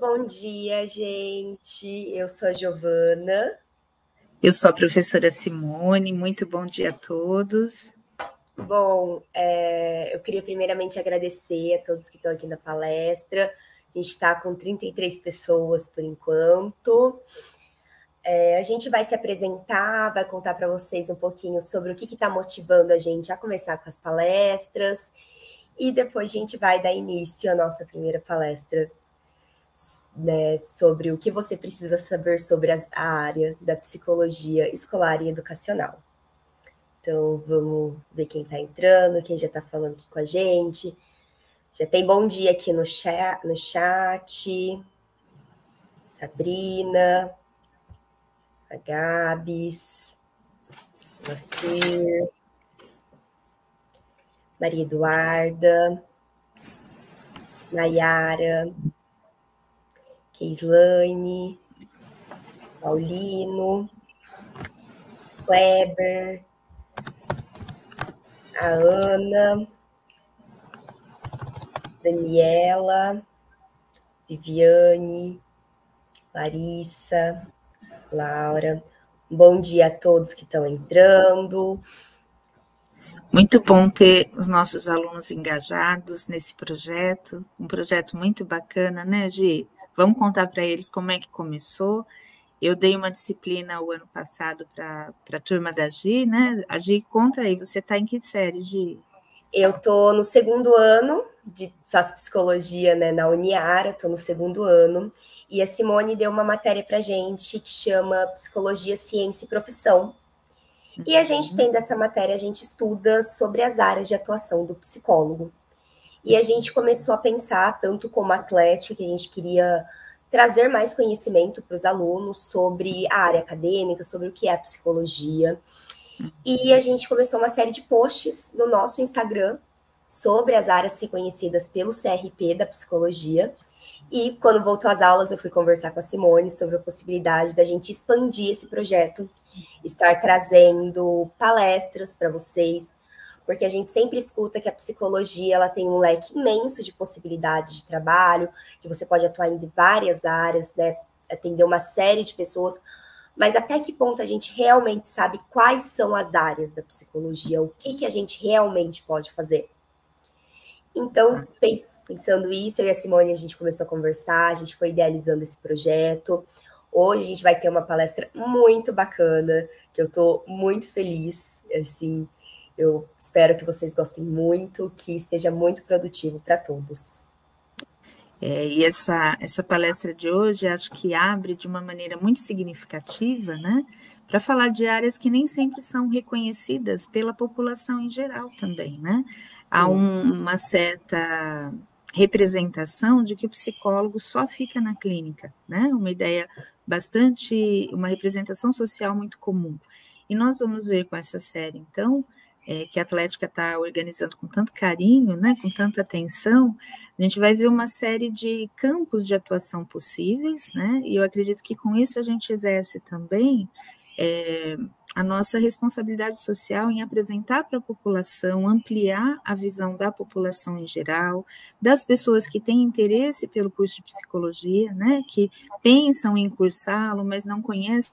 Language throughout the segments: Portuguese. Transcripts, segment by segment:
bom dia, gente. Eu sou a Giovana. Eu sou a professora Simone. Muito bom dia a todos. Bom, é, eu queria primeiramente agradecer a todos que estão aqui na palestra. A gente está com 33 pessoas por enquanto. É, a gente vai se apresentar, vai contar para vocês um pouquinho sobre o que está motivando a gente a começar com as palestras. E depois a gente vai dar início à nossa primeira palestra né, sobre o que você precisa saber sobre as, a área da psicologia escolar e educacional. Então, vamos ver quem está entrando, quem já está falando aqui com a gente. Já tem bom dia aqui no chat, no chat. Sabrina, a Gabs, você, Maria Eduarda, Nayara. É Islane, Paulino, Kleber, a Ana, Daniela, Viviane, Larissa, Laura. Bom dia a todos que estão entrando. Muito bom ter os nossos alunos engajados nesse projeto, um projeto muito bacana, né, Gi? Vamos contar para eles como é que começou. Eu dei uma disciplina o ano passado para a turma da Gi, né? A Gi, conta aí, você está em que série, Gi? Eu tô no segundo ano de faço psicologia né, na Uniara, tô no segundo ano, e a Simone deu uma matéria a gente que chama Psicologia, Ciência e Profissão. E a gente uhum. tem dessa matéria, a gente estuda sobre as áreas de atuação do psicólogo. E a gente começou a pensar, tanto como atlética, que a gente queria trazer mais conhecimento para os alunos sobre a área acadêmica, sobre o que é a psicologia. E a gente começou uma série de posts no nosso Instagram sobre as áreas reconhecidas pelo CRP da psicologia. E quando voltou às aulas, eu fui conversar com a Simone sobre a possibilidade da gente expandir esse projeto, estar trazendo palestras para vocês, porque a gente sempre escuta que a psicologia ela tem um leque imenso de possibilidades de trabalho, que você pode atuar em várias áreas, né, atender uma série de pessoas, mas até que ponto a gente realmente sabe quais são as áreas da psicologia, o que, que a gente realmente pode fazer? Então, pensando isso, eu e a Simone, a gente começou a conversar, a gente foi idealizando esse projeto. Hoje a gente vai ter uma palestra muito bacana, que eu estou muito feliz, assim, eu espero que vocês gostem muito, que seja muito produtivo para todos. É, e essa, essa palestra de hoje acho que abre de uma maneira muito significativa, né? Para falar de áreas que nem sempre são reconhecidas pela população em geral também, né? Há um, uma certa representação de que o psicólogo só fica na clínica, né? Uma ideia bastante, uma representação social muito comum. E nós vamos ver com essa série, então, é, que a Atlética está organizando com tanto carinho, né, com tanta atenção, a gente vai ver uma série de campos de atuação possíveis, né, e eu acredito que com isso a gente exerce também é, a nossa responsabilidade social em apresentar para a população, ampliar a visão da população em geral, das pessoas que têm interesse pelo curso de psicologia, né, que pensam em cursá-lo, mas não conhecem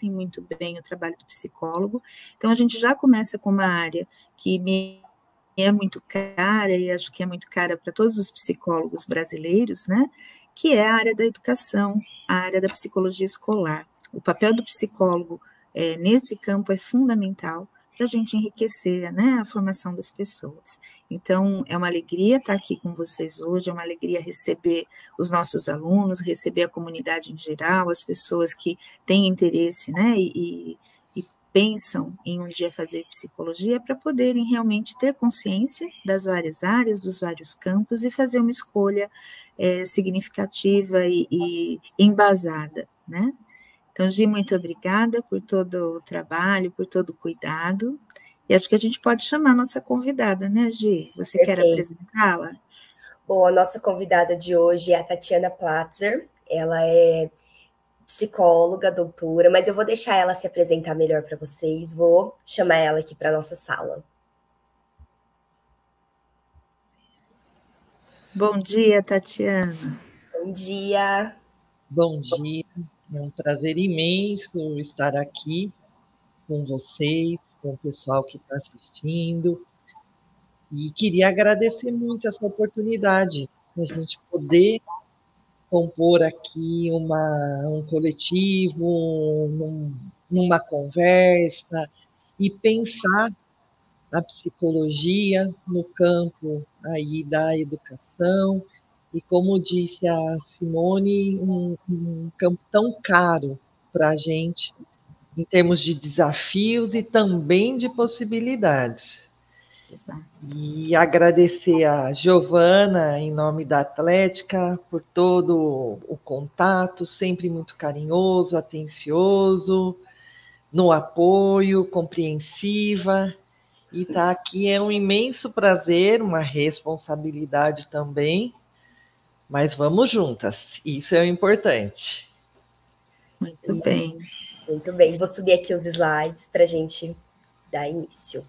conhecem muito bem o trabalho do psicólogo. Então, a gente já começa com uma área que me é muito cara, e acho que é muito cara para todos os psicólogos brasileiros, né? Que é a área da educação, a área da psicologia escolar. O papel do psicólogo é, nesse campo é fundamental para a gente enriquecer né, a formação das pessoas. Então, é uma alegria estar aqui com vocês hoje, é uma alegria receber os nossos alunos, receber a comunidade em geral, as pessoas que têm interesse né, e, e pensam em um dia fazer psicologia para poderem realmente ter consciência das várias áreas, dos vários campos e fazer uma escolha é, significativa e, e embasada, né? Então, Gi, muito obrigada por todo o trabalho, por todo o cuidado. E acho que a gente pode chamar a nossa convidada, né, Gi? Você Perfeito. quer apresentá-la? Bom, a nossa convidada de hoje é a Tatiana Platzer. Ela é psicóloga, doutora, mas eu vou deixar ela se apresentar melhor para vocês. Vou chamar ela aqui para nossa sala. Bom dia, Tatiana. Bom dia. Bom dia. É um prazer imenso estar aqui com vocês, com o pessoal que está assistindo. E queria agradecer muito essa oportunidade a gente poder compor aqui uma, um coletivo, um, uma conversa e pensar a psicologia no campo aí da educação e como disse a Simone, um, um campo tão caro para a gente, em termos de desafios e também de possibilidades. Exato. E agradecer a Giovana, em nome da Atlética, por todo o contato, sempre muito carinhoso, atencioso, no apoio, compreensiva. E estar tá aqui é um imenso prazer, uma responsabilidade também, mas vamos juntas, isso é o importante. Muito bem. Muito bem, vou subir aqui os slides para a gente dar início.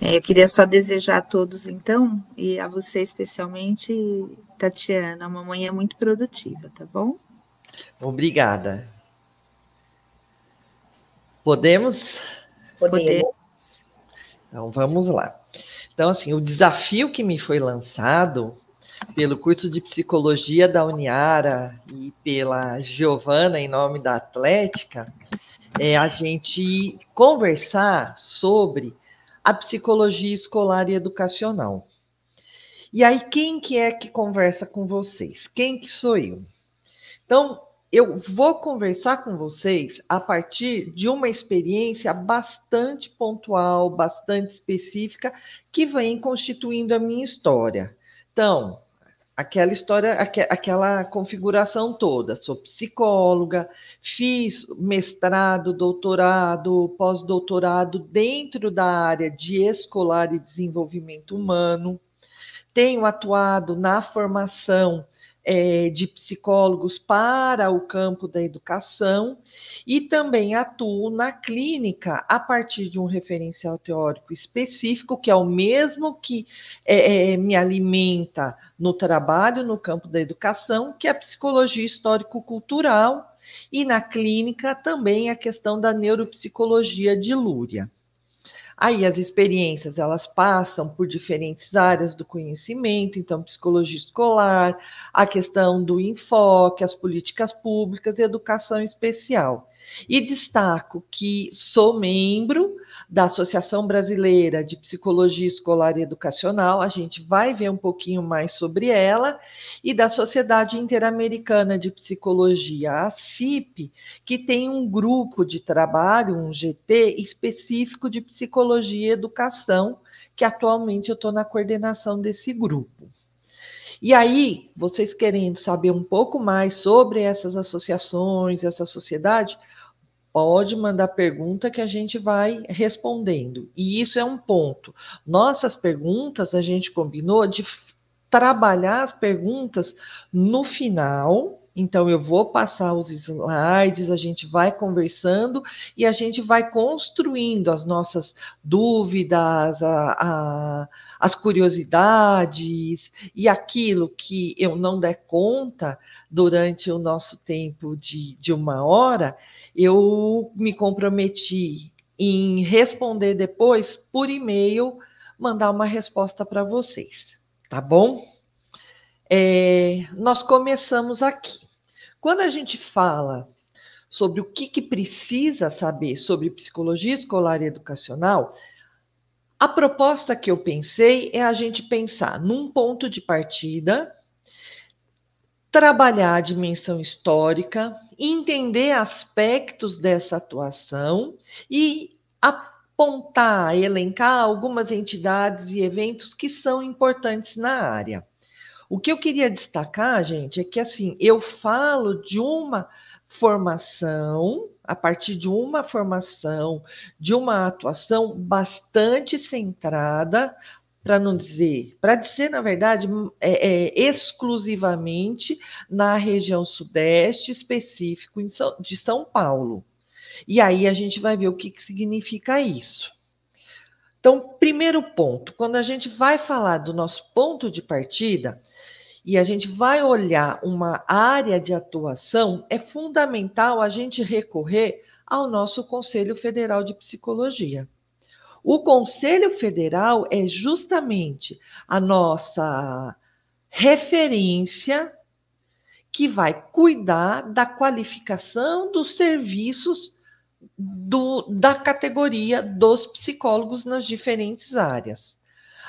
É, eu queria só desejar a todos, então, e a você especialmente, Tatiana, uma manhã é muito produtiva, tá bom? Obrigada. Podemos? Podemos. Então, vamos lá. Então, assim, o desafio que me foi lançado pelo curso de psicologia da Uniara e pela Giovana em nome da Atlética, é a gente conversar sobre a psicologia escolar e educacional. E aí quem que é que conversa com vocês? Quem que sou eu? Então, eu vou conversar com vocês a partir de uma experiência bastante pontual, bastante específica, que vem constituindo a minha história. Então, aquela história, aqu aquela configuração toda. Sou psicóloga, fiz mestrado, doutorado, pós-doutorado dentro da área de escolar e desenvolvimento humano, tenho atuado na formação é, de psicólogos para o campo da educação e também atuo na clínica a partir de um referencial teórico específico, que é o mesmo que é, é me alimenta no trabalho no campo da educação, que é a psicologia histórico-cultural, e na clínica também a questão da neuropsicologia de Lúria. Aí as experiências elas passam por diferentes áreas do conhecimento, então psicologia escolar, a questão do enfoque, as políticas públicas e educação especial. E destaco que sou membro da Associação Brasileira de Psicologia Escolar e Educacional, a gente vai ver um pouquinho mais sobre ela, e da Sociedade Interamericana de Psicologia, a CIP, que tem um grupo de trabalho, um GT, específico de psicologia e educação, que atualmente eu estou na coordenação desse grupo. E aí, vocês querendo saber um pouco mais sobre essas associações, essa sociedade, pode mandar pergunta que a gente vai respondendo. E isso é um ponto. Nossas perguntas, a gente combinou de trabalhar as perguntas no final. Então, eu vou passar os slides, a gente vai conversando e a gente vai construindo as nossas dúvidas, a, a as curiosidades e aquilo que eu não der conta durante o nosso tempo de, de uma hora, eu me comprometi em responder depois por e-mail, mandar uma resposta para vocês, tá bom? É, nós começamos aqui. Quando a gente fala sobre o que, que precisa saber sobre psicologia escolar e educacional, a proposta que eu pensei é a gente pensar num ponto de partida, trabalhar a dimensão histórica, entender aspectos dessa atuação e apontar, elencar algumas entidades e eventos que são importantes na área. O que eu queria destacar, gente, é que assim, eu falo de uma formação a partir de uma formação, de uma atuação bastante centrada, para não dizer, para dizer, na verdade, hum, é, é, exclusivamente na região sudeste, específico de São Paulo. E aí a gente vai ver o que, que significa isso. Então, primeiro ponto, quando a gente vai falar do nosso ponto de partida, e a gente vai olhar uma área de atuação, é fundamental a gente recorrer ao nosso Conselho Federal de Psicologia. O Conselho Federal é justamente a nossa referência que vai cuidar da qualificação dos serviços do, da categoria dos psicólogos nas diferentes áreas.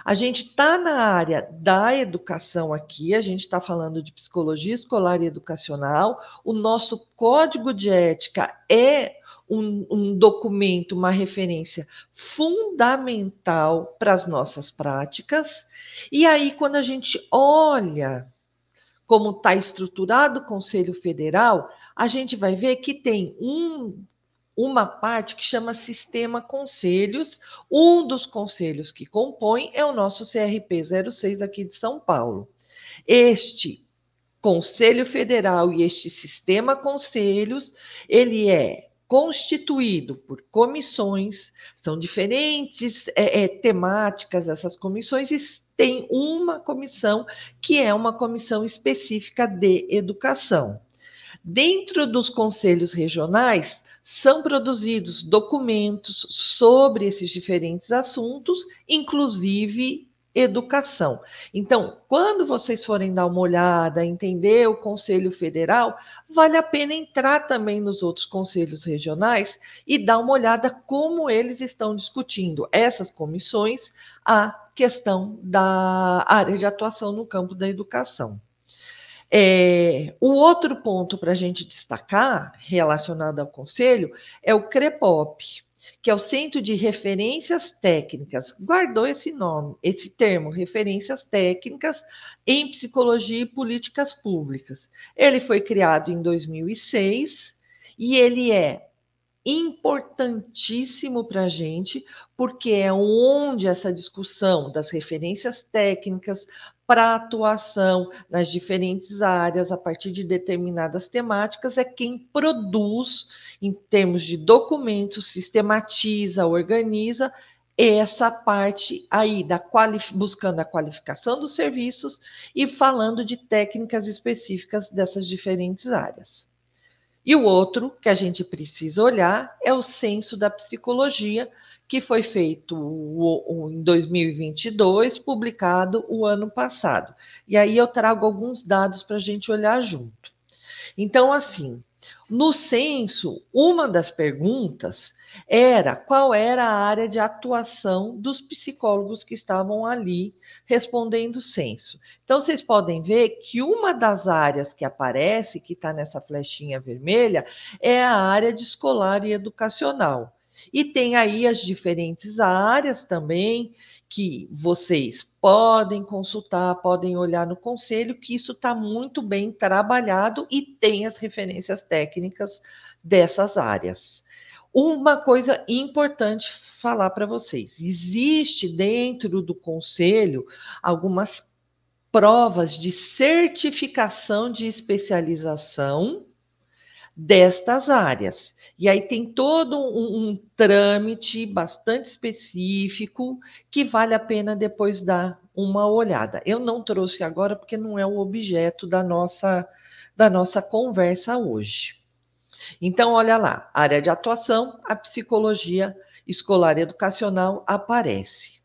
A gente está na área da educação aqui, a gente está falando de psicologia escolar e educacional. O nosso código de ética é um, um documento, uma referência fundamental para as nossas práticas. E aí, quando a gente olha como está estruturado o Conselho Federal, a gente vai ver que tem um uma parte que chama Sistema Conselhos. Um dos conselhos que compõe é o nosso CRP 06 aqui de São Paulo. Este Conselho Federal e este Sistema Conselhos, ele é constituído por comissões, são diferentes é, é, temáticas essas comissões, e tem uma comissão que é uma comissão específica de educação. Dentro dos conselhos regionais, são produzidos documentos sobre esses diferentes assuntos, inclusive educação. Então, quando vocês forem dar uma olhada, entender o Conselho Federal, vale a pena entrar também nos outros conselhos regionais e dar uma olhada como eles estão discutindo essas comissões a questão da área de atuação no campo da educação. É, o outro ponto para a gente destacar, relacionado ao conselho, é o CREPOP, que é o Centro de Referências Técnicas. Guardou esse nome, esse termo, referências técnicas em psicologia e políticas públicas. Ele foi criado em 2006 e ele é importantíssimo para a gente, porque é onde essa discussão das referências técnicas para atuação nas diferentes áreas, a partir de determinadas temáticas, é quem produz, em termos de documentos, sistematiza, organiza essa parte aí da buscando a qualificação dos serviços e falando de técnicas específicas dessas diferentes áreas. E o outro que a gente precisa olhar é o censo da psicologia, que foi feito em 2022, publicado o ano passado. E aí eu trago alguns dados para a gente olhar junto. Então, assim, no censo, uma das perguntas era qual era a área de atuação dos psicólogos que estavam ali respondendo o censo. Então, vocês podem ver que uma das áreas que aparece, que está nessa flechinha vermelha, é a área de escolar e educacional. E tem aí as diferentes áreas também, que vocês podem consultar, podem olhar no conselho, que isso está muito bem trabalhado e tem as referências técnicas dessas áreas. Uma coisa importante falar para vocês: existe dentro do conselho algumas provas de certificação de especialização destas áreas. E aí tem todo um, um, trâmite bastante específico que vale a pena depois dar uma olhada. Eu não trouxe agora porque não é o objeto da nossa, da nossa conversa hoje. Então, olha lá, área de atuação, a psicologia escolar educacional aparece.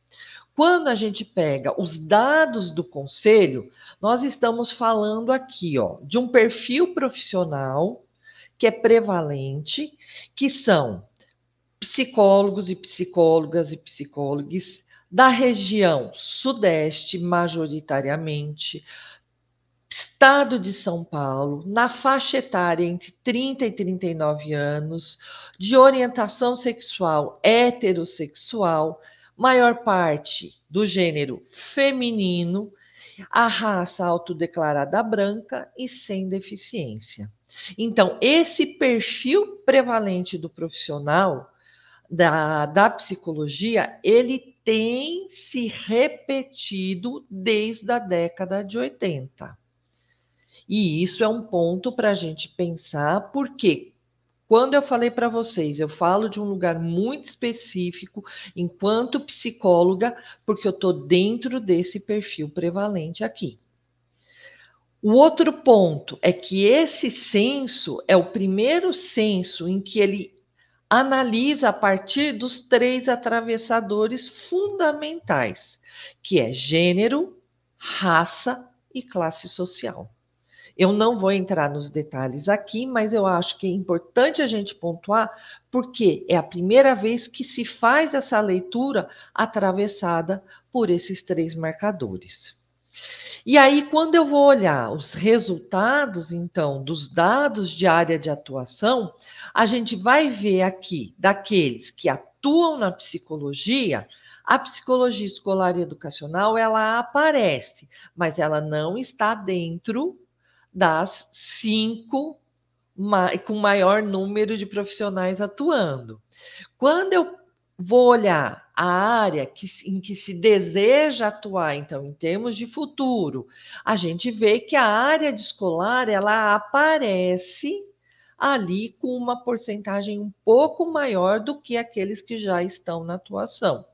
Quando a gente pega os dados do conselho, nós estamos falando aqui, ó, de um perfil profissional que é prevalente, que são psicólogos e psicólogas e psicólogos da região sudeste, majoritariamente, estado de São Paulo, na faixa etária entre 30 e 39 anos, de orientação sexual heterossexual, maior parte do gênero feminino, a raça autodeclarada branca e sem deficiência. Então, esse perfil prevalente do profissional da, da psicologia, ele tem se repetido desde a década de 80. E isso é um ponto para a gente pensar, porque quando eu falei para vocês, eu falo de um lugar muito específico enquanto psicóloga, porque eu estou dentro desse perfil prevalente aqui. O outro ponto é que esse censo é o primeiro censo em que ele analisa a partir dos três atravessadores fundamentais, que é gênero, raça e classe social. Eu não vou entrar nos detalhes aqui, mas eu acho que é importante a gente pontuar, porque é a primeira vez que se faz essa leitura atravessada por esses três marcadores. E aí, quando eu vou olhar os resultados, então, dos dados de área de atuação, a gente vai ver aqui daqueles que atuam na psicologia, a psicologia escolar e educacional ela aparece, mas ela não está dentro das cinco com maior número de profissionais atuando. Quando eu Vou olhar a área que, em que se deseja atuar, então, em termos de futuro. A gente vê que a área de escolar ela aparece ali com uma porcentagem um pouco maior do que aqueles que já estão na atuação.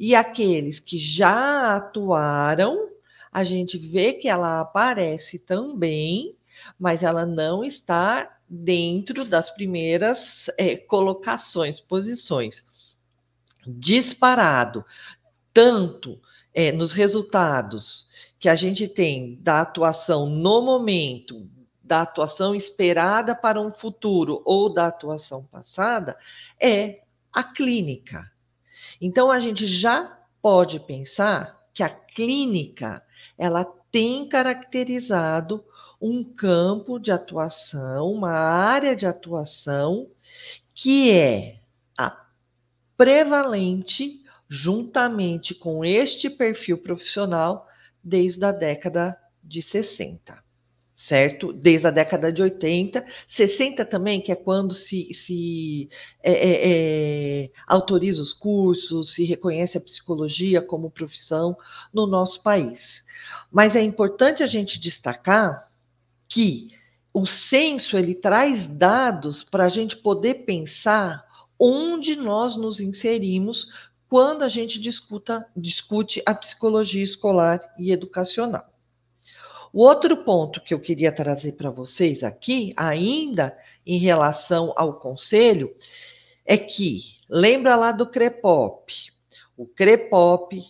E aqueles que já atuaram, a gente vê que ela aparece também, mas ela não está dentro das primeiras é, colocações, posições disparado, tanto é, nos resultados que a gente tem da atuação no momento, da atuação esperada para um futuro ou da atuação passada, é a clínica. Então a gente já pode pensar que a clínica ela tem caracterizado um campo de atuação, uma área de atuação que é a prevalente juntamente com este perfil profissional desde a década de 60, certo? Desde a década de 80, 60 também, que é quando se, se é, é, é, autoriza os cursos, se reconhece a psicologia como profissão no nosso país. Mas é importante a gente destacar que o censo ele traz dados para a gente poder pensar onde nós nos inserimos quando a gente discuta, discute a psicologia escolar e educacional. O outro ponto que eu queria trazer para vocês aqui, ainda em relação ao conselho, é que lembra lá do CREPOP. O CREPOP,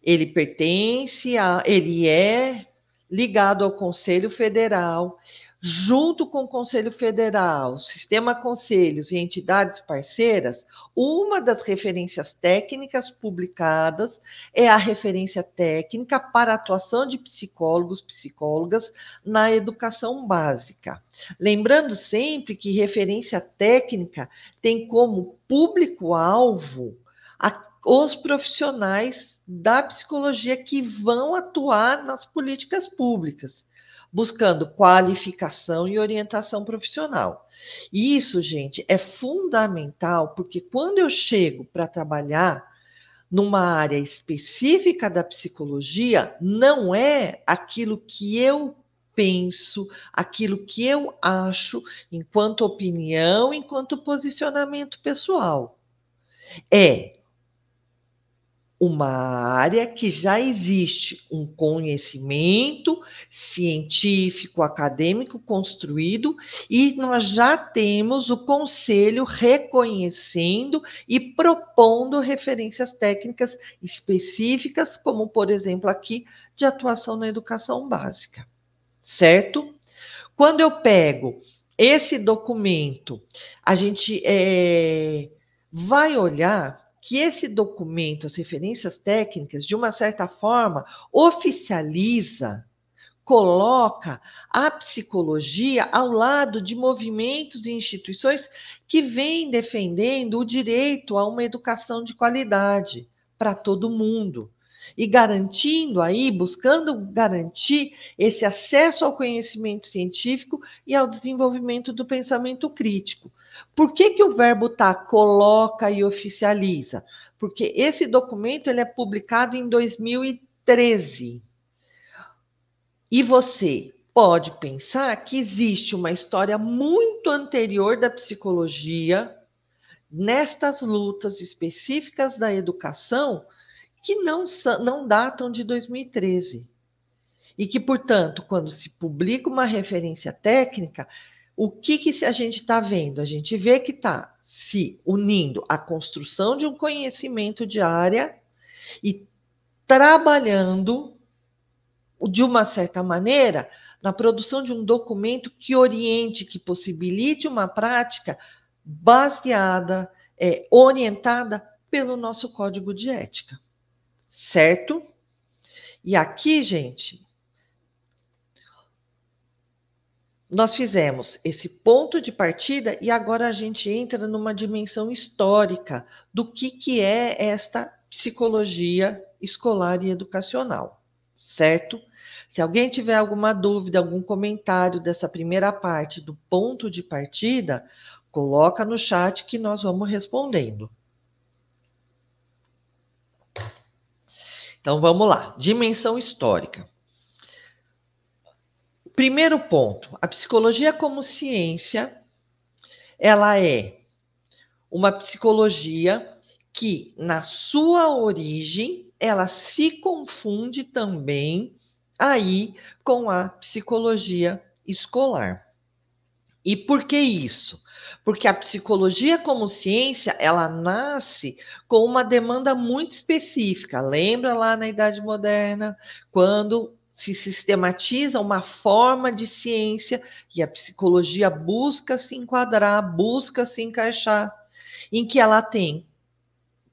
ele pertence a, ele é ligado ao Conselho Federal junto com o Conselho Federal, Sistema Conselhos e entidades parceiras, uma das referências técnicas publicadas é a referência técnica para atuação de psicólogos, psicólogas na educação básica. Lembrando sempre que referência técnica tem como público-alvo os profissionais da psicologia que vão atuar nas políticas públicas buscando qualificação e orientação profissional. E isso, gente, é fundamental porque quando eu chego para trabalhar numa área específica da psicologia, não é aquilo que eu penso, aquilo que eu acho enquanto opinião, enquanto posicionamento pessoal. É uma área que já existe um conhecimento científico, acadêmico construído e nós já temos o conselho reconhecendo e propondo referências técnicas específicas, como por exemplo aqui de atuação na educação básica, certo? Quando eu pego esse documento, a gente é, vai olhar que esse documento, as referências técnicas, de uma certa forma, oficializa, coloca a psicologia ao lado de movimentos e instituições que vêm defendendo o direito a uma educação de qualidade para todo mundo e garantindo aí, buscando garantir esse acesso ao conhecimento científico e ao desenvolvimento do pensamento crítico. Por que, que o verbo tá coloca e oficializa? Porque esse documento ele é publicado em 2013. E você pode pensar que existe uma história muito anterior da psicologia nestas lutas específicas da educação que não, não datam de 2013. E que, portanto, quando se publica uma referência técnica, o que, que a gente está vendo? A gente vê que está se unindo a construção de um conhecimento de área e trabalhando, de uma certa maneira, na produção de um documento que oriente, que possibilite uma prática baseada, é, orientada pelo nosso código de ética certo? E aqui, gente, nós fizemos esse ponto de partida e agora a gente entra numa dimensão histórica do que, que é esta psicologia escolar e educacional, certo? Se alguém tiver alguma dúvida, algum comentário dessa primeira parte do ponto de partida, coloca no chat que nós vamos respondendo. Então vamos lá, dimensão histórica. Primeiro ponto, a psicologia como ciência, ela é uma psicologia que na sua origem ela se confunde também aí com a psicologia escolar. E por que isso? Porque a psicologia como ciência, ela nasce com uma demanda muito específica. Lembra lá na Idade Moderna, quando se sistematiza uma forma de ciência e a psicologia busca se enquadrar, busca se encaixar, em que ela tem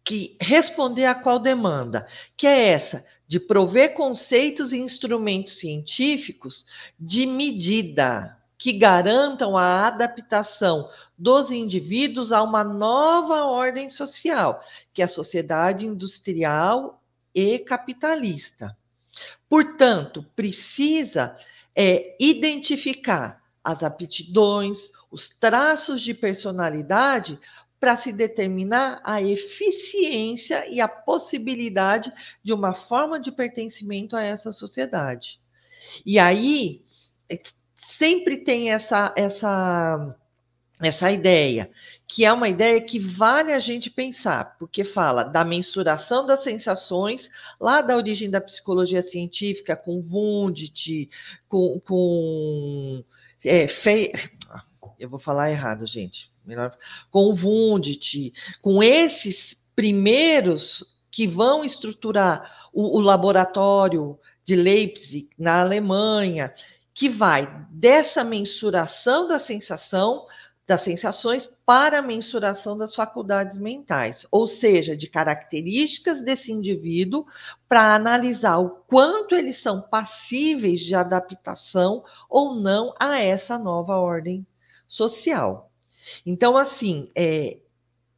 que responder a qual demanda, que é essa de prover conceitos e instrumentos científicos de medida que garantam a adaptação dos indivíduos a uma nova ordem social, que é a sociedade industrial e capitalista. Portanto, precisa é, identificar as aptidões, os traços de personalidade para se determinar a eficiência e a possibilidade de uma forma de pertencimento a essa sociedade. E aí é, sempre tem essa essa essa ideia, que é uma ideia que vale a gente pensar, porque fala da mensuração das sensações, lá da origem da psicologia científica, com Wundt, com, com é, Fe... Ah, eu vou falar errado, gente, melhor, com Wundt, com esses primeiros que vão estruturar o, o laboratório de Leipzig, na Alemanha, que vai dessa mensuração da sensação, das sensações, para a mensuração das faculdades mentais, ou seja, de características desse indivíduo, para analisar o quanto eles são passíveis de adaptação ou não a essa nova ordem social. Então, assim, é,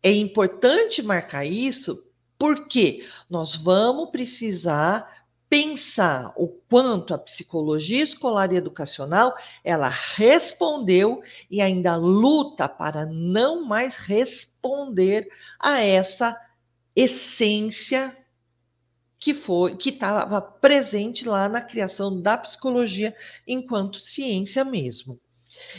é importante marcar isso porque nós vamos precisar pensar o quanto a psicologia escolar e educacional ela respondeu e ainda luta para não mais responder a essa essência que foi que estava presente lá na criação da psicologia enquanto ciência mesmo.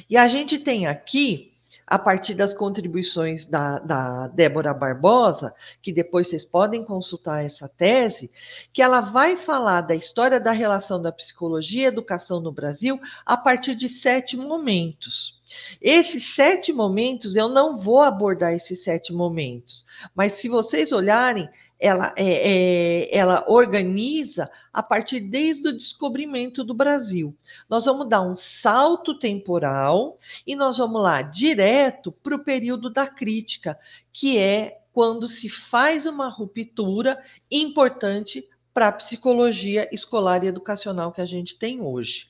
E a gente tem aqui a partir das contribuições da, da, Débora Barbosa, que depois vocês podem consultar essa tese, que ela vai falar da história da relação da psicologia e educação no Brasil a partir de sete momentos. Esses sete momentos, eu não vou abordar esses sete momentos, mas se vocês olharem, ela, é, é, ela organiza a partir desde o descobrimento do Brasil. Nós vamos dar um salto temporal e nós vamos lá direto para o período da crítica, que é quando se faz uma ruptura importante para a psicologia escolar e educacional que a gente tem hoje.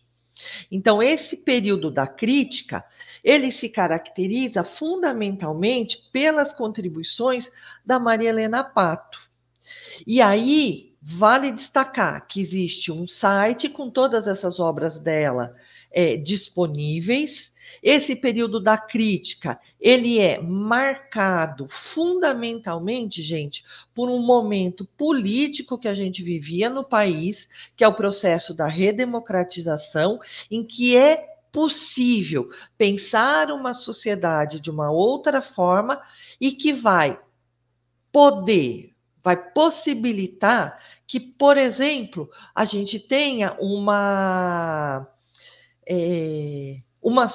Então, esse período da crítica, ele se caracteriza fundamentalmente pelas contribuições da Maria Helena Pato. E aí, vale destacar que existe um site com todas essas obras dela é, disponíveis. Esse período da crítica, ele é marcado fundamentalmente, gente, por um momento político que a gente vivia no país, que é o processo da redemocratização, em que é possível pensar uma sociedade de uma outra forma e que vai poder vai possibilitar que, por exemplo, a gente tenha uma, é, uma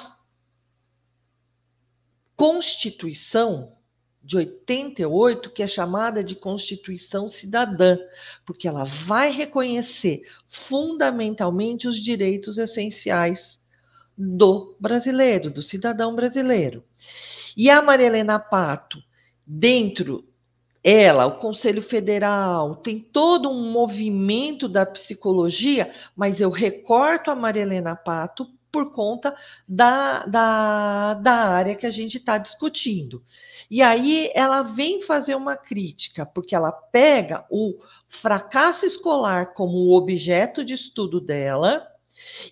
Constituição de 88, que é chamada de Constituição Cidadã, porque ela vai reconhecer fundamentalmente os direitos essenciais do brasileiro, do cidadão brasileiro. E a Maria Helena Pato, dentro ela, o Conselho Federal, tem todo um movimento da psicologia, mas eu recorto a Marilena Pato por conta da, da, da área que a gente está discutindo. E aí ela vem fazer uma crítica, porque ela pega o fracasso escolar como objeto de estudo dela,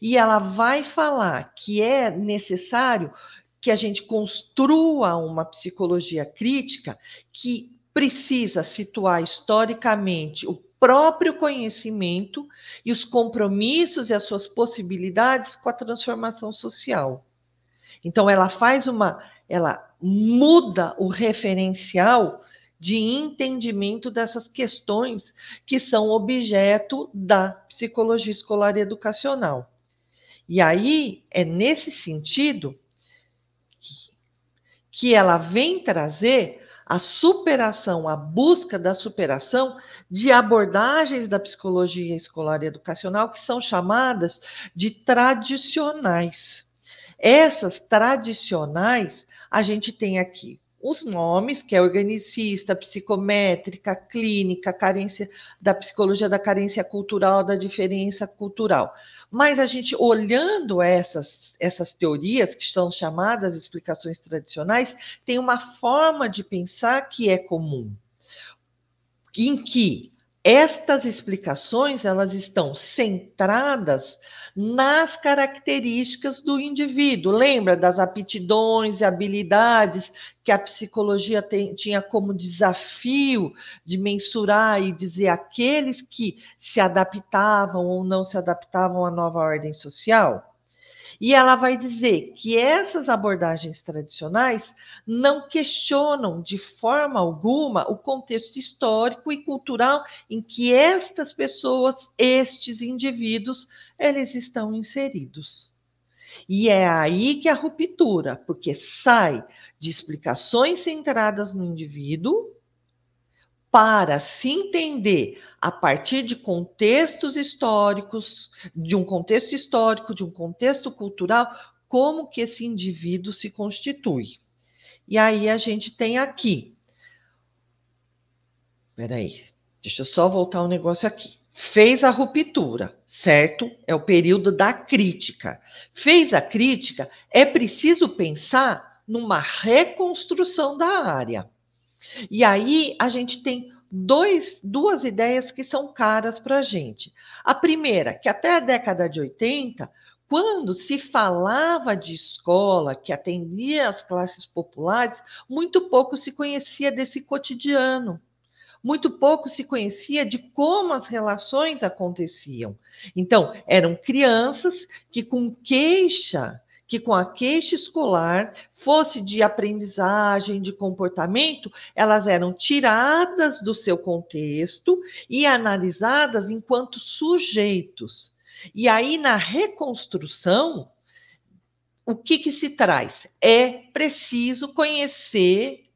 e ela vai falar que é necessário que a gente construa uma psicologia crítica que precisa situar historicamente o próprio conhecimento e os compromissos e as suas possibilidades com a transformação social. Então ela faz uma, ela muda o referencial de entendimento dessas questões que são objeto da psicologia escolar e educacional. E aí é nesse sentido que ela vem trazer a superação, a busca da superação de abordagens da psicologia escolar e educacional que são chamadas de tradicionais. Essas tradicionais a gente tem aqui os nomes, que é organicista, psicométrica, clínica, carência da psicologia da carência cultural, da diferença cultural. Mas a gente olhando essas essas teorias que são chamadas explicações tradicionais, tem uma forma de pensar que é comum, em que estas explicações elas estão centradas nas características do indivíduo. Lembra das aptidões e habilidades que a psicologia tem, tinha como desafio de mensurar e dizer aqueles que se adaptavam ou não se adaptavam à nova ordem social? E ela vai dizer que essas abordagens tradicionais não questionam de forma alguma o contexto histórico e cultural em que estas pessoas, estes indivíduos, eles estão inseridos. E é aí que a ruptura, porque sai de explicações centradas no indivíduo para se entender a partir de contextos históricos, de um contexto histórico, de um contexto cultural, como que esse indivíduo se constitui. E aí a gente tem aqui. Peraí, deixa eu só voltar um negócio aqui. Fez a ruptura, certo? É o período da crítica. Fez a crítica, é preciso pensar numa reconstrução da área. E aí a gente tem dois, duas ideias que são caras para a gente. A primeira, que até a década de 80, quando se falava de escola que atendia as classes populares, muito pouco se conhecia desse cotidiano. Muito pouco se conhecia de como as relações aconteciam. Então, eram crianças que, com queixa, que com a queixa escolar, fosse de aprendizagem, de comportamento, elas eram tiradas do seu contexto e analisadas enquanto sujeitos. E aí, na reconstrução, o que, que se traz? É preciso conhecer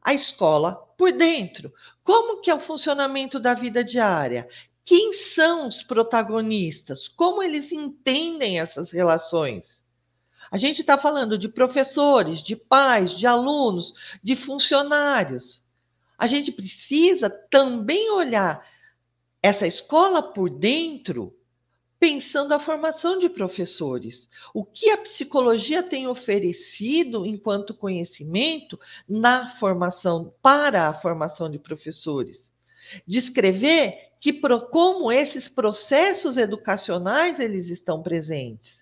a escola por dentro. Como que é o funcionamento da vida diária? Quem são os protagonistas? Como eles entendem essas relações? A gente está falando de professores, de pais, de alunos, de funcionários. A gente precisa também olhar essa escola por dentro, pensando a formação de professores. O que a psicologia tem oferecido enquanto conhecimento na formação, para a formação de professores? Descrever que como esses processos educacionais eles estão presentes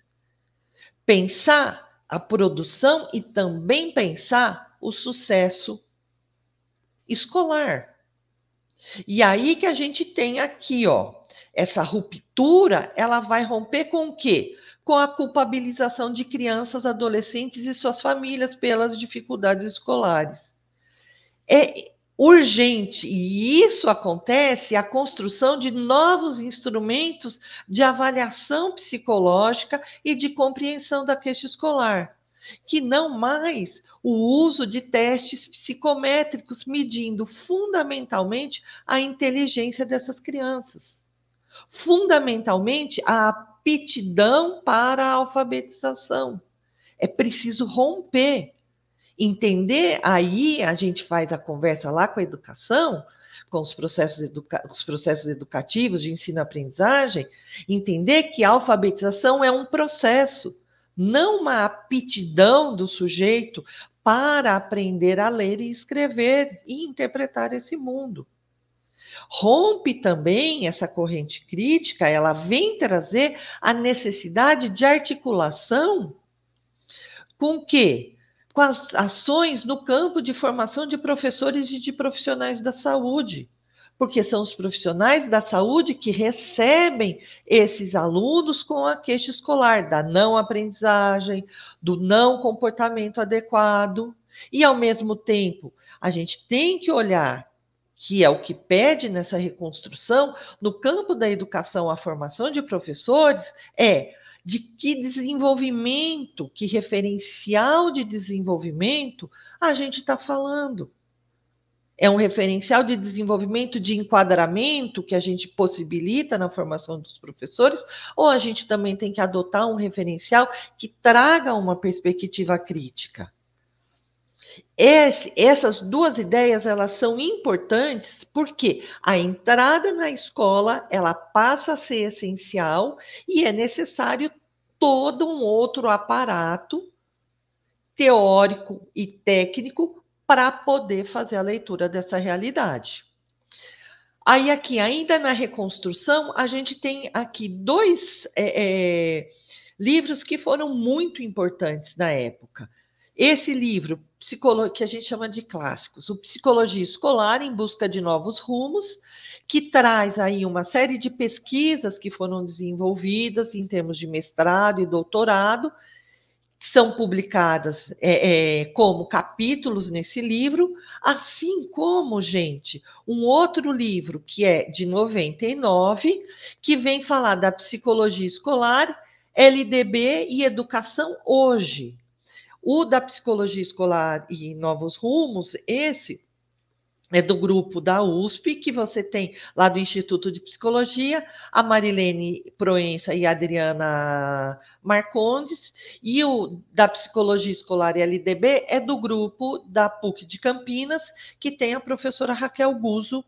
pensar a produção e também pensar o sucesso escolar. E aí que a gente tem aqui, ó, essa ruptura, ela vai romper com o quê? Com a culpabilização de crianças, adolescentes e suas famílias pelas dificuldades escolares. É, urgente, e isso acontece a construção de novos instrumentos de avaliação psicológica e de compreensão da queixa escolar, que não mais o uso de testes psicométricos medindo fundamentalmente a inteligência dessas crianças, fundamentalmente a aptidão para a alfabetização. É preciso romper entender, aí a gente faz a conversa lá com a educação, com os processos, educa os processos educativos de ensino-aprendizagem, entender que a alfabetização é um processo, não uma aptidão do sujeito para aprender a ler e escrever e interpretar esse mundo. Rompe também essa corrente crítica, ela vem trazer a necessidade de articulação com que com as ações no campo de formação de professores e de profissionais da saúde, porque são os profissionais da saúde que recebem esses alunos com a queixa escolar da não aprendizagem, do não comportamento adequado. E, ao mesmo tempo, a gente tem que olhar, que é o que pede nessa reconstrução, no campo da educação, a formação de professores, é de que desenvolvimento, que referencial de desenvolvimento a gente está falando. É um referencial de desenvolvimento de enquadramento que a gente possibilita na formação dos professores, ou a gente também tem que adotar um referencial que traga uma perspectiva crítica? Esse, essas duas ideias elas são importantes porque a entrada na escola ela passa a ser essencial e é necessário todo um outro aparato teórico e técnico para poder fazer a leitura dessa realidade. Aí aqui ainda na reconstrução a gente tem aqui dois é, é, livros que foram muito importantes na época esse livro, que a gente chama de clássicos, o Psicologia Escolar em Busca de Novos Rumos, que traz aí uma série de pesquisas que foram desenvolvidas em termos de mestrado e doutorado, que são publicadas é, é, como capítulos nesse livro, assim como, gente, um outro livro que é de 99, que vem falar da psicologia escolar, LDB e educação hoje. O da psicologia escolar e novos rumos, esse é do grupo da USP, que você tem lá do Instituto de Psicologia, a Marilene Proença e a Adriana Marcondes, e o da Psicologia Escolar e LDB é do grupo da PUC de Campinas, que tem a professora Raquel Guzo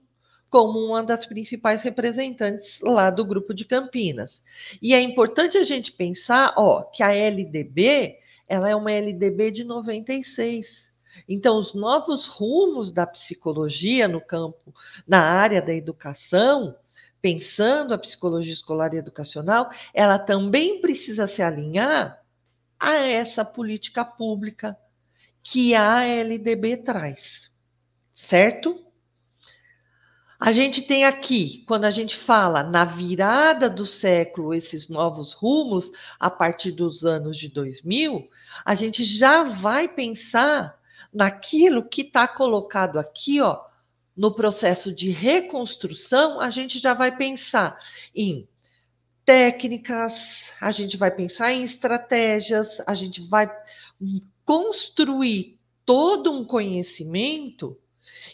como uma das principais representantes lá do grupo de Campinas. E é importante a gente pensar, ó, que a LDB ela é uma LDB de 96. Então, os novos rumos da psicologia no campo, na área da educação, pensando a psicologia escolar e educacional, ela também precisa se alinhar a essa política pública que a LDB traz, certo? A gente tem aqui, quando a gente fala na virada do século, esses novos rumos, a partir dos anos de 2000, a gente já vai pensar naquilo que está colocado aqui, ó, no processo de reconstrução, a gente já vai pensar em técnicas, a gente vai pensar em estratégias, a gente vai construir todo um conhecimento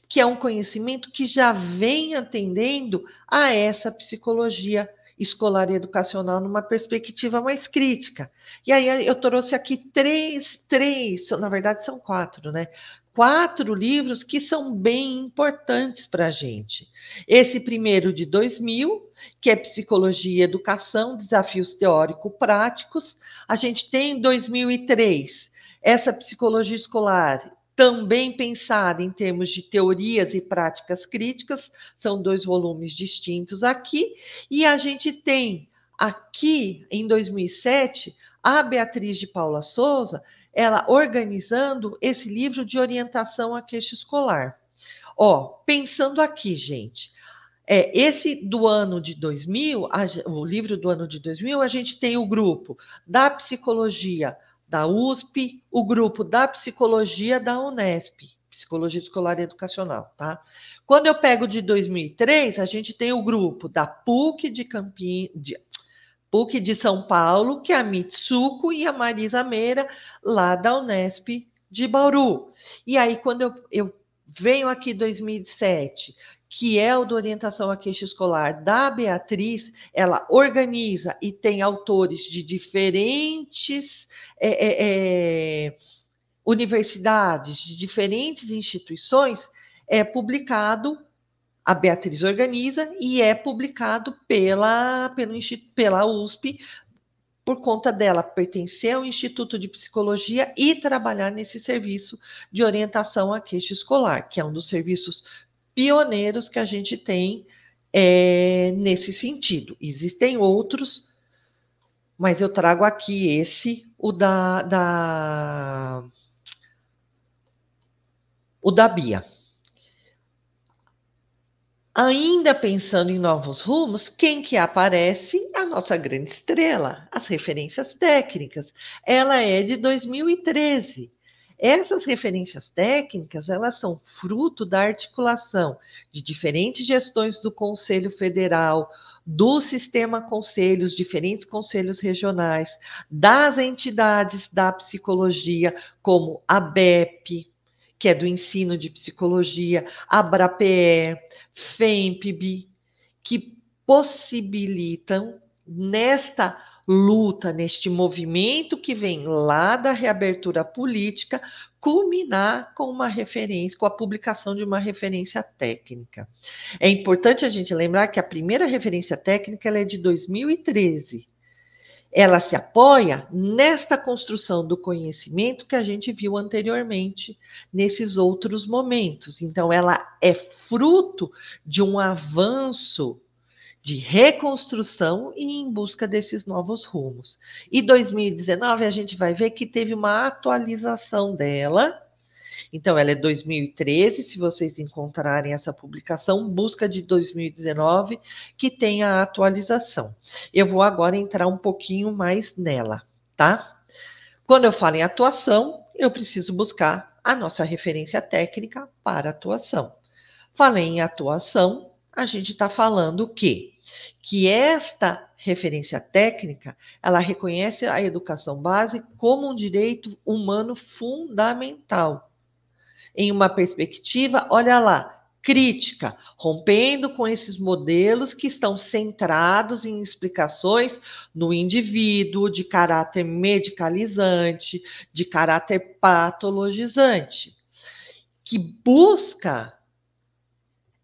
que é um conhecimento que já vem atendendo a essa psicologia escolar e educacional numa perspectiva mais crítica. E aí eu trouxe aqui três, três, na verdade são quatro, né? Quatro livros que são bem importantes para a gente. Esse primeiro de 2000, que é Psicologia e Educação, Desafios Teórico-Práticos. A gente tem em 2003 essa Psicologia Escolar também pensada em termos de teorias e práticas críticas, são dois volumes distintos aqui, e a gente tem aqui em 2007 a Beatriz de Paula Souza, ela organizando esse livro de orientação à queixa escolar. Ó, pensando aqui, gente, é, esse do ano de 2000, a, o livro do ano de 2000, a gente tem o grupo da psicologia da USP, o grupo da psicologia da Unesp, Psicologia Escolar e Educacional, tá? Quando eu pego de 2003, a gente tem o grupo da PUC de Campin, de... PUC de São Paulo, que é a Mitsuko e a Marisa Meira, lá da Unesp de Bauru. E aí, quando eu, eu venho aqui 2007, que é o de orientação à queixa escolar da Beatriz, ela organiza e tem autores de diferentes é, é, é, universidades, de diferentes instituições, é publicado, a Beatriz organiza e é publicado pela, pelo, pela USP, por conta dela pertencer ao Instituto de Psicologia e trabalhar nesse serviço de orientação à queixa escolar, que é um dos serviços pioneiros que a gente tem é, nesse sentido. Existem outros, mas eu trago aqui esse, o da, da o da Bia. Ainda pensando em novos rumos, quem que aparece? A nossa grande estrela, as referências técnicas. Ela é de 2013. Essas referências técnicas, elas são fruto da articulação de diferentes gestões do Conselho Federal, do sistema conselhos, diferentes conselhos regionais, das entidades da psicologia, como a BEP, que é do ensino de psicologia, a BRAPE, FEMPB, que possibilitam nesta luta, neste movimento que vem lá da reabertura política, culminar com uma referência, com a publicação de uma referência técnica. É importante a gente lembrar que a primeira referência técnica é de 2013. Ela se apoia nesta construção do conhecimento que a gente viu anteriormente, nesses outros momentos. Então, ela é fruto de um avanço de reconstrução e em busca desses novos rumos. E 2019 a gente vai ver que teve uma atualização dela. Então, ela é 2013. Se vocês encontrarem essa publicação, busca de 2019, que tem a atualização. Eu vou agora entrar um pouquinho mais nela, tá? Quando eu falo em atuação, eu preciso buscar a nossa referência técnica para atuação. Falei em atuação, a gente está falando o quê? Que esta referência técnica, ela reconhece a educação básica como um direito humano fundamental. Em uma perspectiva, olha lá, crítica, rompendo com esses modelos que estão centrados em explicações no indivíduo de caráter medicalizante, de caráter patologizante, que busca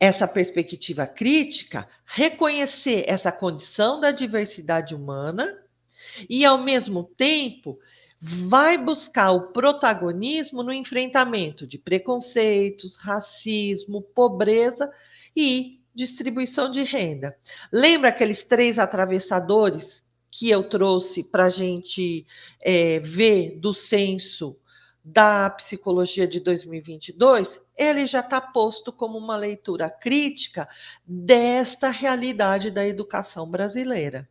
essa perspectiva crítica, reconhecer essa condição da diversidade humana e, ao mesmo tempo, vai buscar o protagonismo no enfrentamento de preconceitos, racismo, pobreza e distribuição de renda. Lembra aqueles três atravessadores que eu trouxe para a gente é, ver do censo da psicologia de 2022, ele já está posto como uma leitura crítica desta realidade da educação brasileira.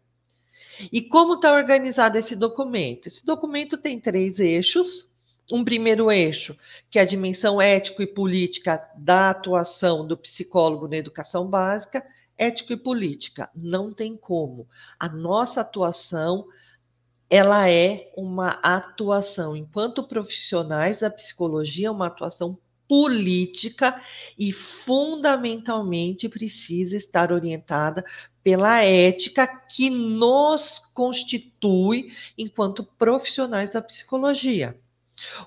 E como está organizado esse documento? Esse documento tem três eixos. Um primeiro eixo, que é a dimensão ético e política da atuação do psicólogo na educação básica, ético e política, não tem como. A nossa atuação ela é uma atuação, enquanto profissionais da psicologia, é uma atuação política e fundamentalmente precisa estar orientada pela ética que nos constitui enquanto profissionais da psicologia.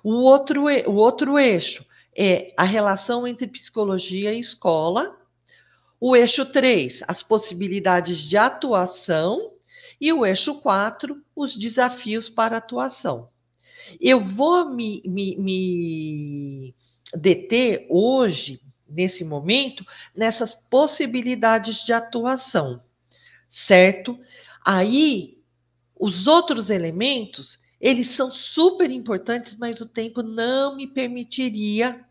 O outro, o outro eixo é a relação entre psicologia e escola. O eixo 3, as possibilidades de atuação e o eixo 4, os desafios para atuação. Eu vou me, me, me deter hoje, nesse momento, nessas possibilidades de atuação, certo? Aí, os outros elementos, eles são super importantes, mas o tempo não me permitiria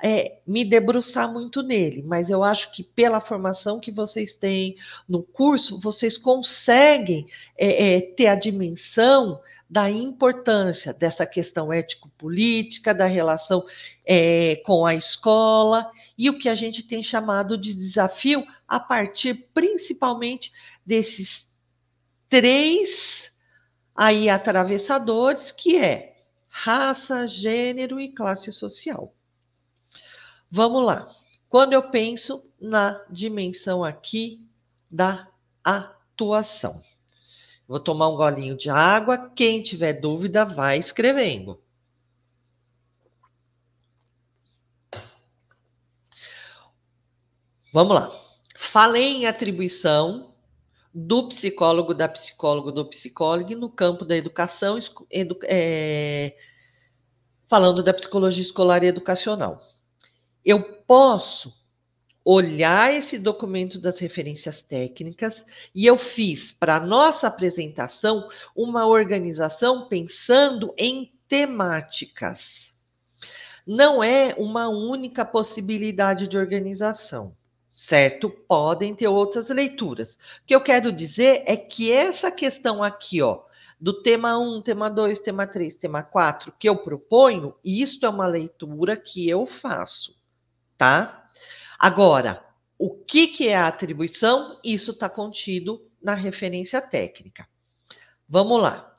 é, me debruçar muito nele, mas eu acho que pela formação que vocês têm no curso, vocês conseguem é, é, ter a dimensão da importância dessa questão ético-política, da relação é, com a escola e o que a gente tem chamado de desafio a partir principalmente desses três aí atravessadores que é raça, gênero e classe social. Vamos lá. Quando eu penso na dimensão aqui da atuação. Vou tomar um golinho de água. Quem tiver dúvida, vai escrevendo. Vamos lá. Falei em atribuição do psicólogo, da psicóloga, do psicólogo no campo da educação, edu, é, falando da psicologia escolar e educacional eu posso olhar esse documento das referências técnicas e eu fiz para nossa apresentação uma organização pensando em temáticas. Não é uma única possibilidade de organização, certo? Podem ter outras leituras. O que eu quero dizer é que essa questão aqui, ó, do tema 1, tema 2, tema 3, tema 4, que eu proponho, isto é uma leitura que eu faço tá? Agora, o que, que é a atribuição? Isso está contido na referência técnica. Vamos lá.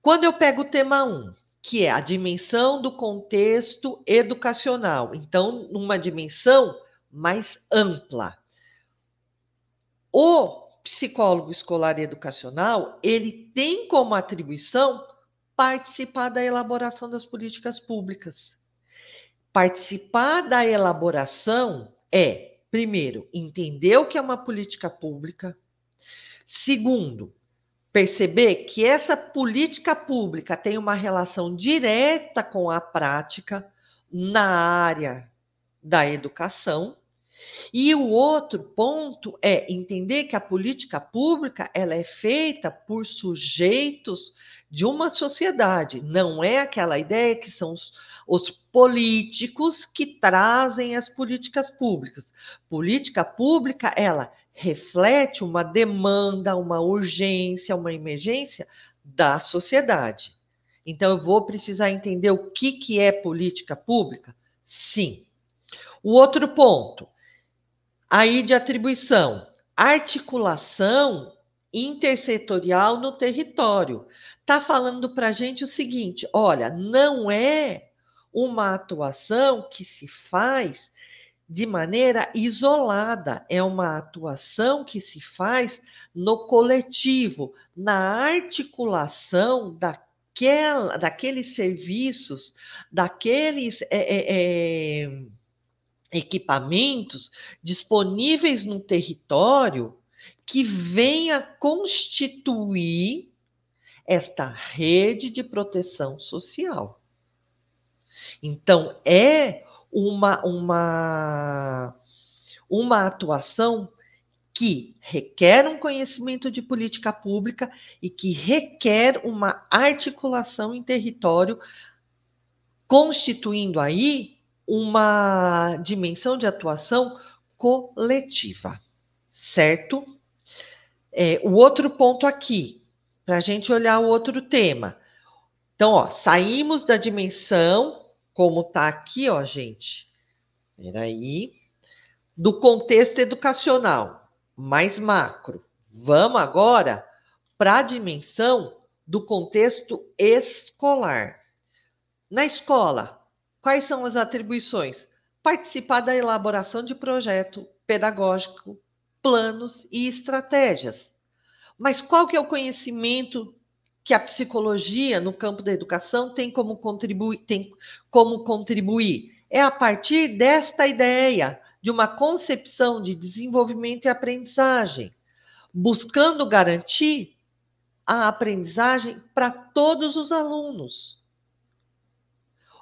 Quando eu pego o tema 1, que é a dimensão do contexto educacional, então, numa dimensão mais ampla. O psicólogo escolar e educacional, ele tem como atribuição participar da elaboração das políticas públicas. Participar da elaboração é, primeiro, entender o que é uma política pública. Segundo, perceber que essa política pública tem uma relação direta com a prática na área da educação. E o outro ponto é entender que a política pública ela é feita por sujeitos de uma sociedade, não é aquela ideia que são os políticos que trazem as políticas públicas. Política pública, ela reflete uma demanda, uma urgência, uma emergência da sociedade. Então, eu vou precisar entender o que, que é política pública? Sim. O outro ponto, aí de atribuição, articulação intersetorial no território. Está falando para a gente o seguinte: olha, não é uma atuação que se faz de maneira isolada, é uma atuação que se faz no coletivo, na articulação daquela, daqueles serviços, daqueles é, é, é equipamentos disponíveis no território que venha constituir esta rede de proteção social. Então, é uma, uma, uma atuação que requer um conhecimento de política pública e que requer uma articulação em território, constituindo aí uma dimensão de atuação coletiva, certo? É, o outro ponto aqui, para a gente olhar o outro tema. Então, ó, saímos da dimensão como tá aqui, ó, gente. Peraí. Do contexto educacional, mais macro. Vamos agora para a dimensão do contexto escolar. Na escola, quais são as atribuições? Participar da elaboração de projeto pedagógico, planos e estratégias. Mas qual que é o conhecimento que a psicologia no campo da educação tem como contribuir, tem como contribuir. É a partir desta ideia de uma concepção de desenvolvimento e aprendizagem, buscando garantir a aprendizagem para todos os alunos.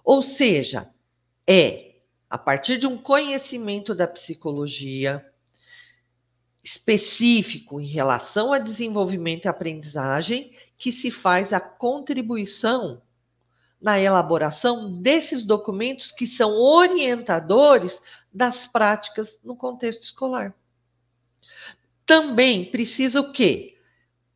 Ou seja, é a partir de um conhecimento da psicologia específico em relação a desenvolvimento e aprendizagem que se faz a contribuição na elaboração desses documentos que são orientadores das práticas no contexto escolar. Também precisa o quê?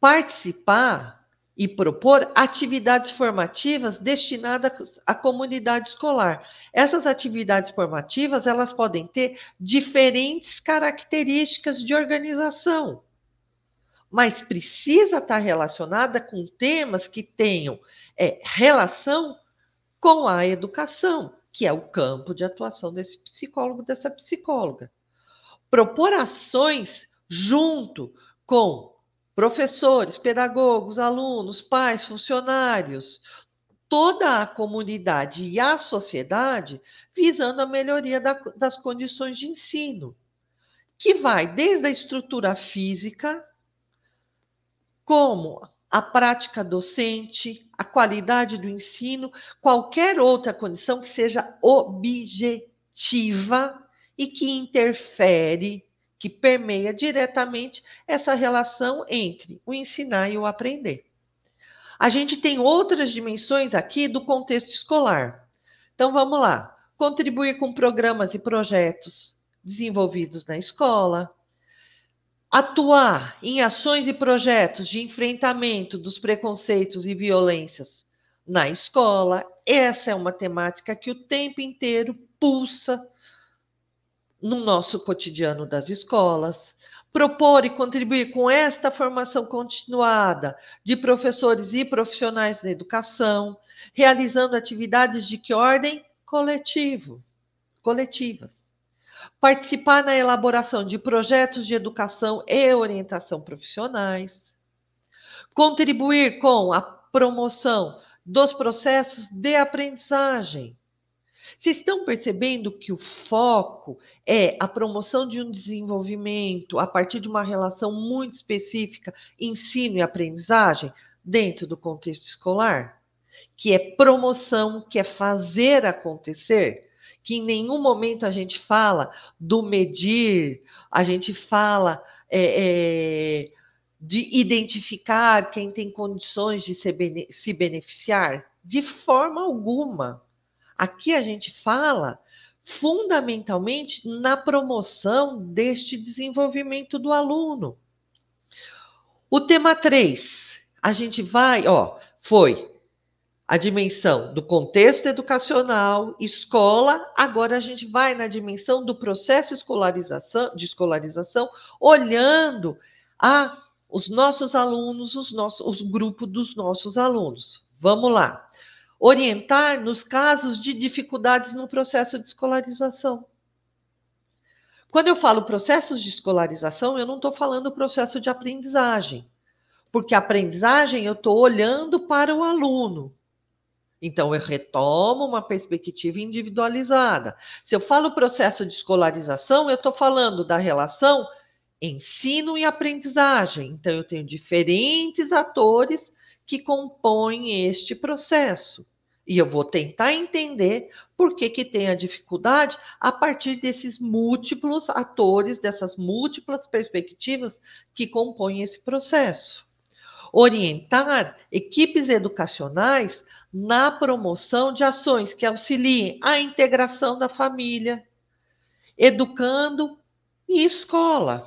Participar e propor atividades formativas destinadas à comunidade escolar. Essas atividades formativas, elas podem ter diferentes características de organização mas precisa estar relacionada com temas que tenham é, relação com a educação, que é o campo de atuação desse psicólogo, dessa psicóloga. Propor ações junto com professores, pedagogos, alunos, pais, funcionários, toda a comunidade e a sociedade, visando a melhoria da, das condições de ensino, que vai desde a estrutura física como a prática docente, a qualidade do ensino, qualquer outra condição que seja objetiva e que interfere, que permeia diretamente essa relação entre o ensinar e o aprender. A gente tem outras dimensões aqui do contexto escolar. Então vamos lá. Contribuir com programas e projetos desenvolvidos na escola, Atuar em ações e projetos de enfrentamento dos preconceitos e violências na escola. Essa é uma temática que o tempo inteiro pulsa no nosso cotidiano das escolas. Propor e contribuir com esta formação continuada de professores e profissionais da educação, realizando atividades de que ordem? Coletivo, coletivas participar na elaboração de projetos de educação e orientação profissionais, contribuir com a promoção dos processos de aprendizagem. Vocês estão percebendo que o foco é a promoção de um desenvolvimento a partir de uma relação muito específica, ensino e aprendizagem, dentro do contexto escolar? Que é promoção, que é fazer acontecer? que em nenhum momento a gente fala do medir, a gente fala é, é, de identificar quem tem condições de se, bene se beneficiar? De forma alguma. Aqui a gente fala fundamentalmente na promoção deste desenvolvimento do aluno. O tema 3, a gente vai, ó, foi a dimensão do contexto educacional, escola, agora a gente vai na dimensão do processo escolarização, de escolarização, olhando a ah, os nossos alunos, os nossos os grupos dos nossos alunos. Vamos lá. Orientar nos casos de dificuldades no processo de escolarização. Quando eu falo processos de escolarização, eu não estou falando processo de aprendizagem, porque a aprendizagem eu estou olhando para o aluno, então, eu retomo uma perspectiva individualizada. Se eu falo processo de escolarização, eu estou falando da relação ensino e aprendizagem. Então, eu tenho diferentes atores que compõem este processo. E eu vou tentar entender por que, que tem a dificuldade a partir desses múltiplos atores, dessas múltiplas perspectivas que compõem esse processo orientar equipes educacionais na promoção de ações que auxiliem a integração da família, educando e escola.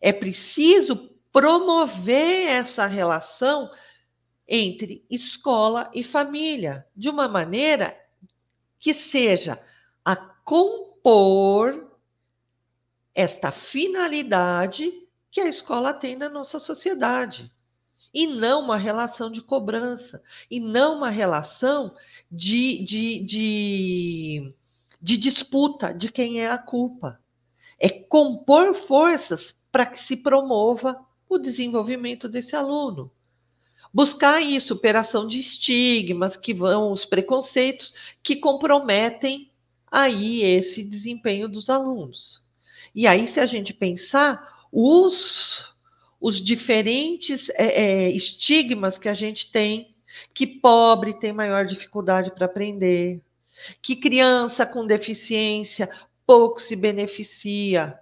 É preciso promover essa relação entre escola e família de uma maneira que seja a compor esta finalidade que a escola tem na nossa sociedade e não uma relação de cobrança, e não uma relação de, de, de, de disputa de quem é a culpa. É compor forças para que se promova o desenvolvimento desse aluno. Buscar isso, superação de estigmas, que vão os preconceitos que comprometem aí esse desempenho dos alunos. E aí, se a gente pensar, os os diferentes é, é, estigmas que a gente tem, que pobre tem maior dificuldade para aprender, que criança com deficiência pouco se beneficia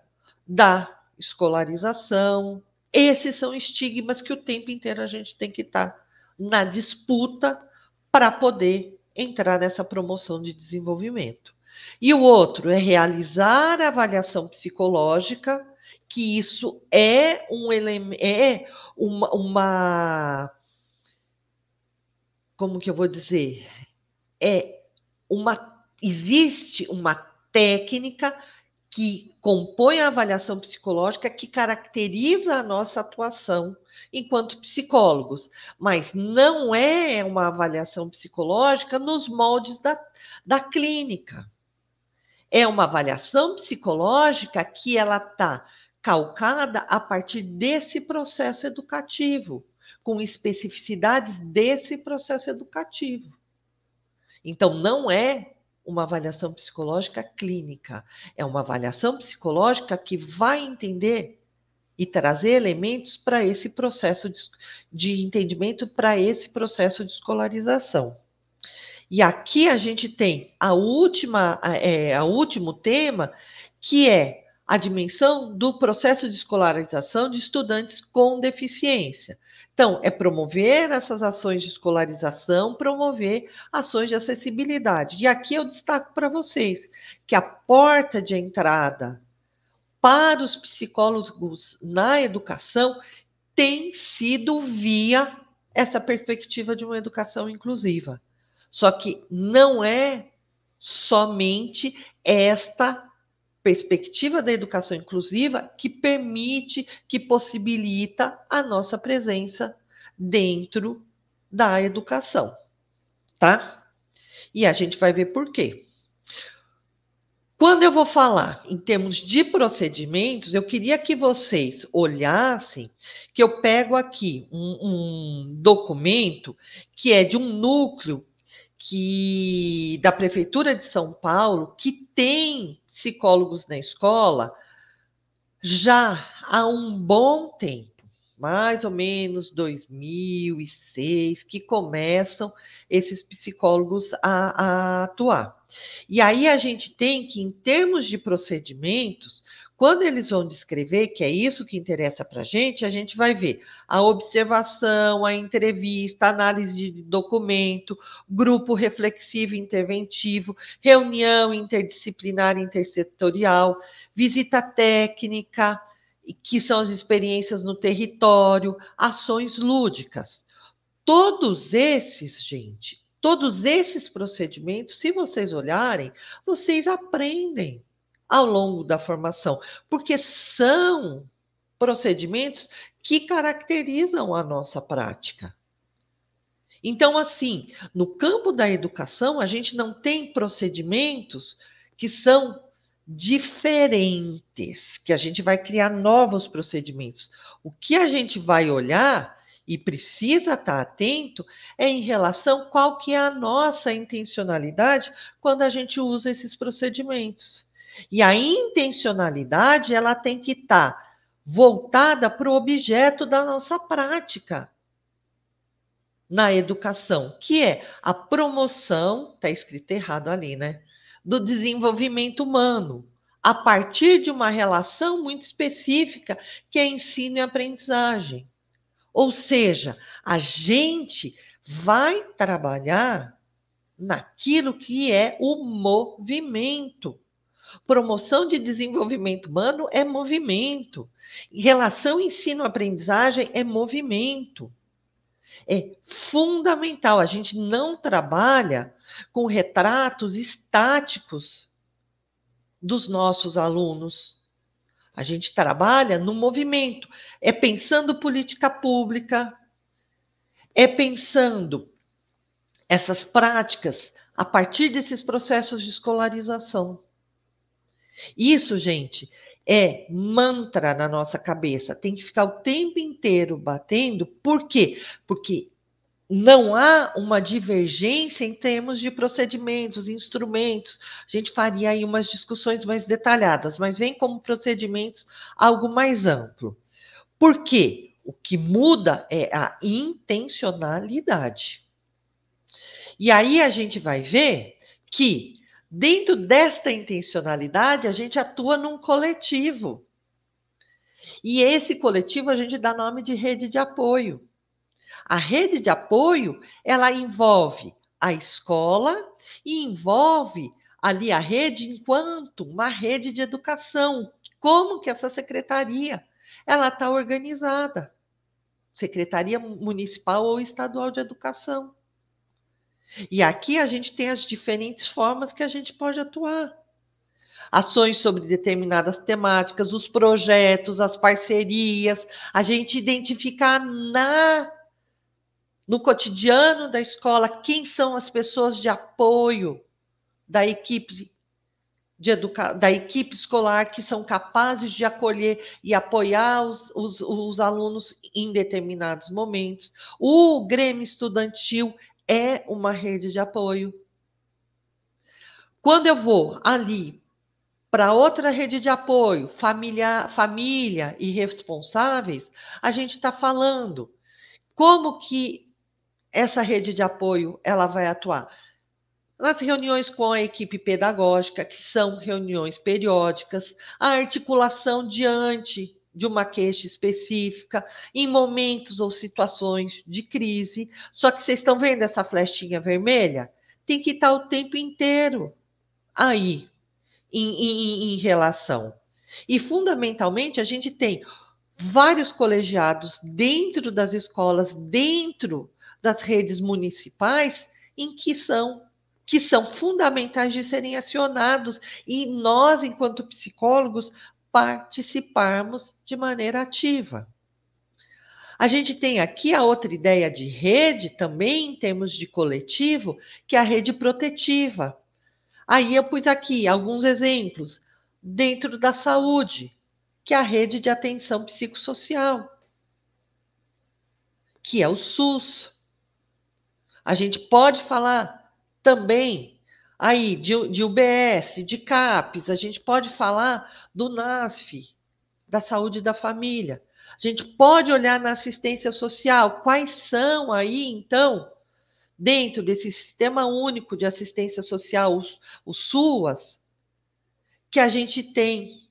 da escolarização. Esses são estigmas que o tempo inteiro a gente tem que estar tá na disputa para poder entrar nessa promoção de desenvolvimento. E o outro é realizar a avaliação psicológica que isso é um elemento, é uma, uma, como que eu vou dizer? É uma existe uma técnica que compõe a avaliação psicológica que caracteriza a nossa atuação enquanto psicólogos, mas não é uma avaliação psicológica nos moldes da, da clínica. É uma avaliação psicológica que ela está calcada a partir desse processo educativo, com especificidades desse processo educativo. Então, não é uma avaliação psicológica clínica, é uma avaliação psicológica que vai entender e trazer elementos para esse processo de, de entendimento, para esse processo de escolarização. E aqui a gente tem a última, é, a último tema, que é a dimensão do processo de escolarização de estudantes com deficiência. Então, é promover essas ações de escolarização, promover ações de acessibilidade. E aqui eu destaco para vocês que a porta de entrada para os psicólogos na educação tem sido via essa perspectiva de uma educação inclusiva. Só que não é somente esta perspectiva da educação inclusiva que permite, que possibilita a nossa presença dentro da educação, tá? E a gente vai ver por quê. Quando eu vou falar em termos de procedimentos, eu queria que vocês olhassem que eu pego aqui um, um documento que é de um núcleo que da prefeitura de São Paulo que tem psicólogos na escola já há um bom tempo, mais ou menos 2006, que começam esses psicólogos a, a atuar. E aí a gente tem que, em termos de procedimentos, quando eles vão descrever, que é isso que interessa para a gente, a gente vai ver a observação, a entrevista, análise de documento, grupo reflexivo interventivo, reunião interdisciplinar intersetorial, visita técnica, que são as experiências no território, ações lúdicas. Todos esses, gente, todos esses procedimentos, se vocês olharem, vocês aprendem ao longo da formação, porque são procedimentos que caracterizam a nossa prática. Então, assim, no campo da educação, a gente não tem procedimentos que são diferentes, que a gente vai criar novos procedimentos. O que a gente vai olhar e precisa estar atento é em relação qual que é a nossa intencionalidade quando a gente usa esses procedimentos. E a intencionalidade, ela tem que estar tá voltada para o objeto da nossa prática na educação, que é a promoção, está escrito errado ali, né? Do desenvolvimento humano, a partir de uma relação muito específica, que é ensino e aprendizagem. Ou seja, a gente vai trabalhar naquilo que é o movimento. Promoção de desenvolvimento humano é movimento. Relação ensino-aprendizagem é movimento. É fundamental. A gente não trabalha com retratos estáticos dos nossos alunos. A gente trabalha no movimento. É pensando política pública, é pensando essas práticas a partir desses processos de escolarização. Isso, gente, é mantra na nossa cabeça. Tem que ficar o tempo inteiro batendo. Por quê? Porque não há uma divergência em termos de procedimentos, instrumentos. A gente faria aí umas discussões mais detalhadas, mas vem como procedimentos algo mais amplo. Por quê? O que muda é a intencionalidade. E aí a gente vai ver que Dentro desta intencionalidade, a gente atua num coletivo. E esse coletivo a gente dá nome de rede de apoio. A rede de apoio, ela envolve a escola e envolve ali a rede enquanto uma rede de educação. Como que essa secretaria ela está organizada? Secretaria Municipal ou Estadual de Educação. E aqui a gente tem as diferentes formas que a gente pode atuar. Ações sobre determinadas temáticas, os projetos, as parcerias, a gente identificar na no cotidiano da escola quem são as pessoas de apoio da equipe de educa... da equipe escolar que são capazes de acolher e apoiar os, os, os alunos em determinados momentos. O Grêmio Estudantil é uma rede de apoio. Quando eu vou ali para outra rede de apoio, família, família e responsáveis, a gente está falando como que essa rede de apoio ela vai atuar. Nas reuniões com a equipe pedagógica, que são reuniões periódicas, a articulação diante de uma queixa específica, em momentos ou situações de crise. Só que vocês estão vendo essa flechinha vermelha? Tem que estar o tempo inteiro aí, em, em, em relação. E, fundamentalmente, a gente tem vários colegiados dentro das escolas, dentro das redes municipais, em que são que são fundamentais de serem acionados e nós enquanto psicólogos participarmos de maneira ativa. A gente tem aqui a outra ideia de rede, também em termos de coletivo, que é a rede protetiva. Aí eu pus aqui alguns exemplos dentro da saúde, que é a rede de atenção psicossocial, que é o SUS. A gente pode falar também aí de, de UBS, de CAPES, a gente pode falar do NASF, da saúde da família. A gente pode olhar na assistência social quais são aí, então, dentro desse sistema único de assistência social, os, os SUAS, que a gente tem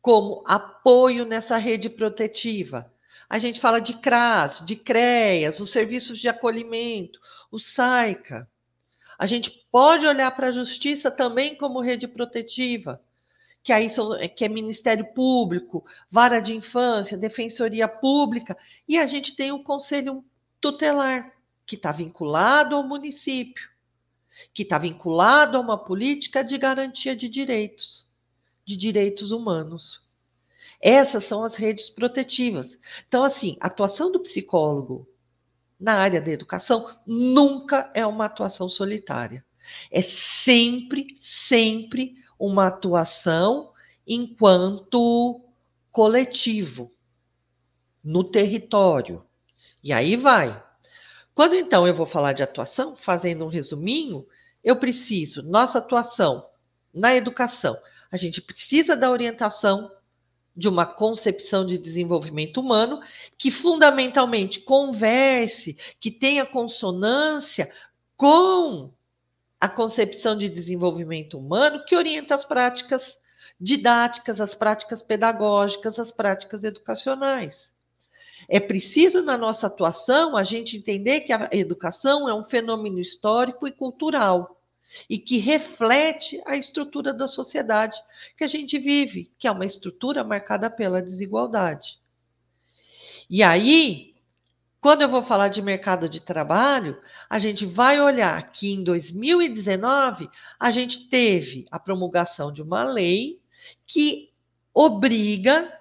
como apoio nessa rede protetiva. A gente fala de CRAS, de CREAS, os serviços de acolhimento, o SAICA. A gente Pode olhar para a justiça também como rede protetiva, que aí são, é, que é Ministério Público, Vara de Infância, Defensoria Pública, e a gente tem o Conselho Tutelar, que está vinculado ao município, que está vinculado a uma política de garantia de direitos, de direitos humanos. Essas são as redes protetivas. Então, assim, a atuação do psicólogo na área da educação nunca é uma atuação solitária. É sempre, sempre uma atuação enquanto coletivo, no território. E aí vai. Quando então eu vou falar de atuação, fazendo um resuminho, eu preciso, nossa atuação na educação, a gente precisa da orientação de uma concepção de desenvolvimento humano que fundamentalmente converse, que tenha consonância com a concepção de desenvolvimento humano que orienta as práticas didáticas, as práticas pedagógicas, as práticas educacionais. É preciso, na nossa atuação, a gente entender que a educação é um fenômeno histórico e cultural e que reflete a estrutura da sociedade que a gente vive, que é uma estrutura marcada pela desigualdade. E aí, quando eu vou falar de mercado de trabalho, a gente vai olhar que em 2019 a gente teve a promulgação de uma lei que obriga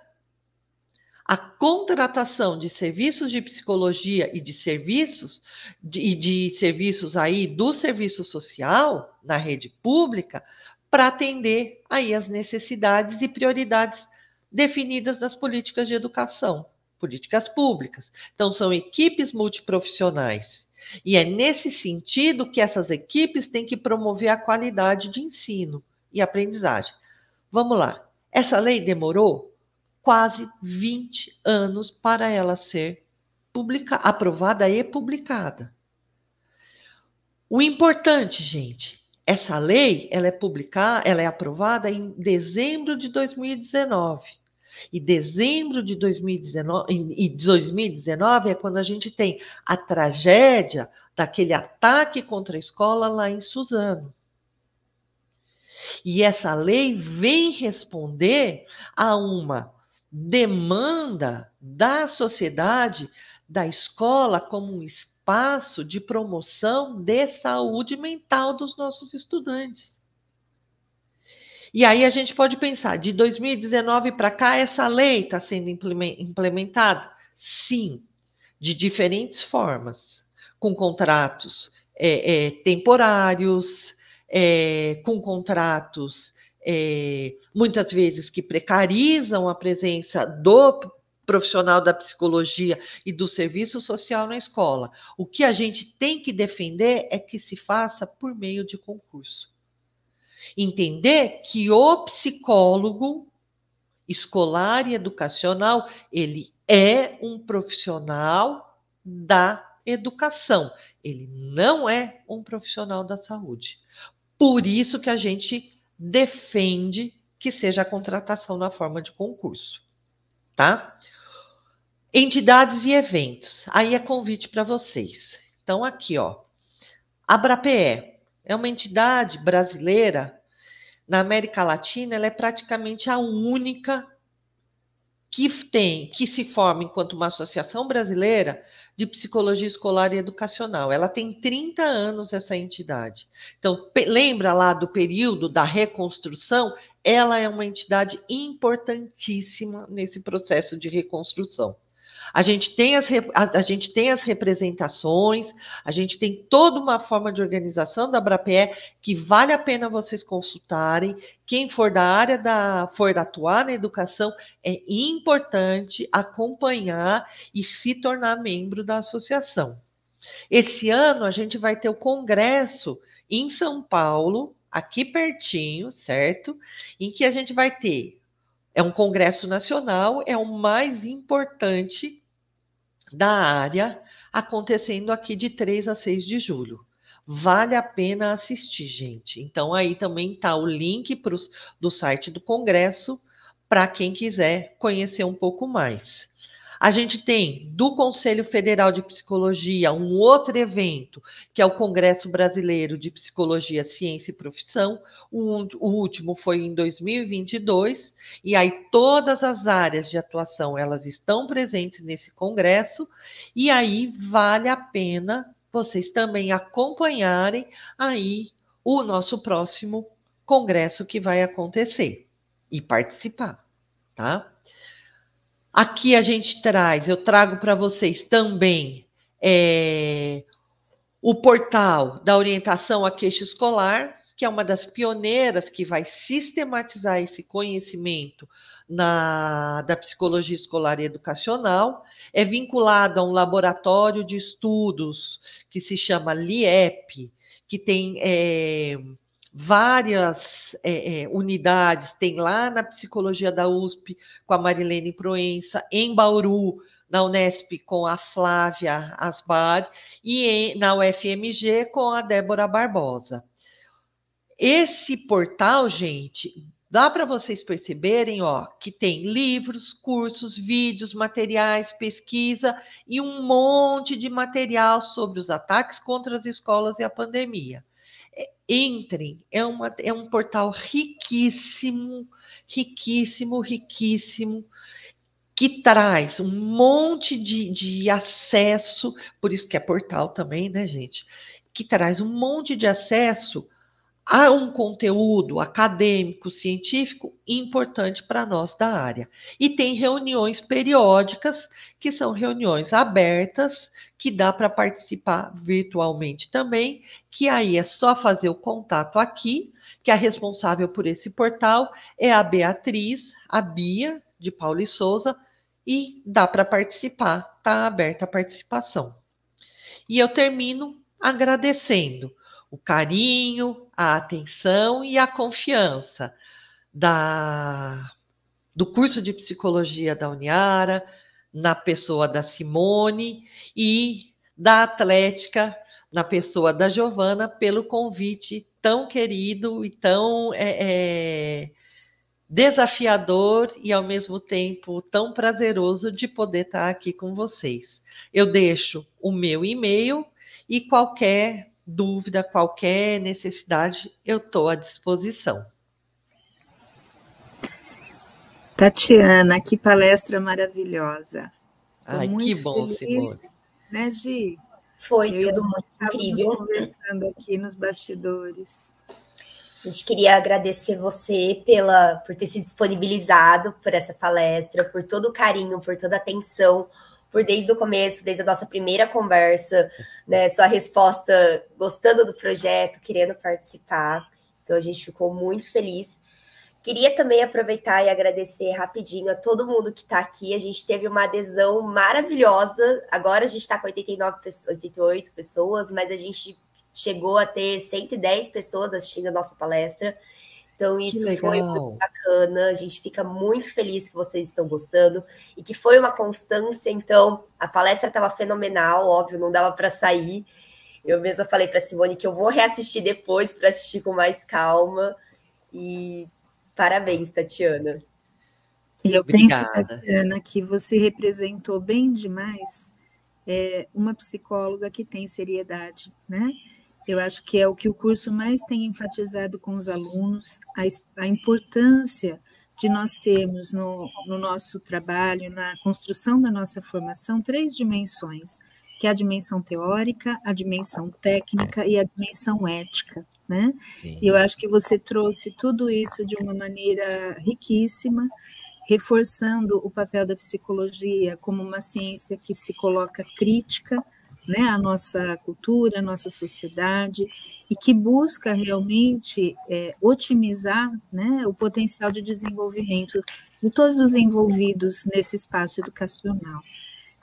a contratação de serviços de psicologia e de serviços e de, de serviços aí do serviço social na rede pública para atender aí as necessidades e prioridades definidas das políticas de educação políticas públicas. Então, são equipes multiprofissionais. E é nesse sentido que essas equipes têm que promover a qualidade de ensino e aprendizagem. Vamos lá. Essa lei demorou quase 20 anos para ela ser publica, aprovada e publicada. O importante, gente, essa lei, ela é publicada, ela é aprovada em dezembro de 2019. E dezembro de 2019, e 2019 é quando a gente tem a tragédia daquele ataque contra a escola lá em Suzano. E essa lei vem responder a uma demanda da sociedade, da escola como um espaço de promoção de saúde mental dos nossos estudantes. E aí a gente pode pensar, de 2019 para cá, essa lei está sendo implementada? Sim, de diferentes formas, com contratos é, é, temporários, é, com contratos é, muitas vezes que precarizam a presença do profissional da psicologia e do serviço social na escola. O que a gente tem que defender é que se faça por meio de concurso Entender que o psicólogo escolar e educacional, ele é um profissional da educação, ele não é um profissional da saúde. Por isso que a gente defende que seja a contratação na forma de concurso, tá? Entidades e eventos. Aí é convite para vocês. Então aqui, ó. Abrape é. É uma entidade brasileira na América Latina, ela é praticamente a única que tem, que se forma enquanto uma associação brasileira de psicologia escolar e educacional. Ela tem 30 anos essa entidade. Então, lembra lá do período da reconstrução, ela é uma entidade importantíssima nesse processo de reconstrução. A gente, tem as, a, a gente tem as representações, a gente tem toda uma forma de organização da Abrapé que vale a pena vocês consultarem. Quem for da área da for atuar na educação é importante acompanhar e se tornar membro da associação. Esse ano a gente vai ter o congresso em São Paulo, aqui pertinho, certo? Em que a gente vai ter é um congresso nacional, é o mais importante da área, acontecendo aqui de 3 a 6 de julho. Vale a pena assistir, gente. Então, aí também está o link pros, do site do Congresso para quem quiser conhecer um pouco mais. A gente tem do Conselho Federal de Psicologia um outro evento, que é o Congresso Brasileiro de Psicologia, Ciência e Profissão. O, último foi em 2022, e aí todas as áreas de atuação elas estão presentes nesse congresso, e aí vale a pena vocês também acompanharem aí o nosso próximo congresso que vai acontecer e participar, tá? Aqui a gente traz, eu trago para vocês também é, o portal da orientação à queixa escolar, que é uma das pioneiras que vai sistematizar esse conhecimento na, da psicologia escolar e educacional, é vinculado a um laboratório de estudos que se chama LIEP, que tem é, várias é, é, unidades, tem lá na psicologia da USP com a Marilene Proença, em Bauru, na Unesp com a Flávia Asbar e em, na UFMG com a Débora Barbosa. Esse portal, gente, dá para vocês perceberem, ó, que tem livros, cursos, vídeos, materiais, pesquisa e um monte de material sobre os ataques contra as escolas e a pandemia. Entrem, é, uma, é um portal riquíssimo, riquíssimo, riquíssimo, que traz um monte de, de acesso, por isso que é portal também, né, gente? Que traz um monte de acesso há um conteúdo acadêmico, científico importante para nós da área. E tem reuniões periódicas, que são reuniões abertas, que dá para participar virtualmente também, que aí é só fazer o contato aqui, que a responsável por esse portal é a Beatriz, a Bia, de Paulo e Souza, e dá para participar, está aberta a participação. E eu termino agradecendo o carinho, a atenção e a confiança da, do curso de psicologia da Uniara, na pessoa da Simone e da Atlética, na pessoa da Giovana, pelo convite tão querido e tão é, é, desafiador e ao mesmo tempo tão prazeroso de poder estar aqui com vocês. Eu deixo o meu e-mail e qualquer dúvida, qualquer necessidade, eu estou à disposição. Tatiana, que palestra maravilhosa. Tô Ai, que bom, feliz, Simone. Né, Gi? Foi eu tudo muito incrível. conversando aqui nos bastidores. A gente queria agradecer você pela por ter se disponibilizado por essa palestra, por todo o carinho, por toda a atenção, por desde o começo, desde a nossa primeira conversa, né, sua resposta gostando do projeto, querendo participar. Então a gente ficou muito feliz. Queria também aproveitar e agradecer rapidinho a todo mundo que está aqui. A gente teve uma adesão maravilhosa. Agora a gente está com 89 88 pessoas, mas a gente chegou a ter 110 pessoas assistindo a nossa palestra. Então, isso foi muito bacana. A gente fica muito feliz que vocês estão gostando e que foi uma constância. Então, a palestra estava fenomenal, óbvio, não dava para sair. Eu mesma falei para Simone que eu vou reassistir depois para assistir com mais calma. E parabéns, Tatiana. E eu Obrigada. penso, Tatiana, que você representou bem demais é, uma psicóloga que tem seriedade, né? Eu acho que é o que o curso mais tem enfatizado com os alunos, a, a importância de nós termos no, no, nosso trabalho, na construção da nossa formação, três dimensões, que é a dimensão teórica, a dimensão técnica e a dimensão ética. Né? Eu acho que você trouxe tudo isso de uma maneira riquíssima, reforçando o papel da psicologia como uma ciência que se coloca crítica, né, a nossa cultura, a nossa sociedade, e que busca realmente é, otimizar né, o potencial de desenvolvimento de todos os envolvidos nesse espaço educacional.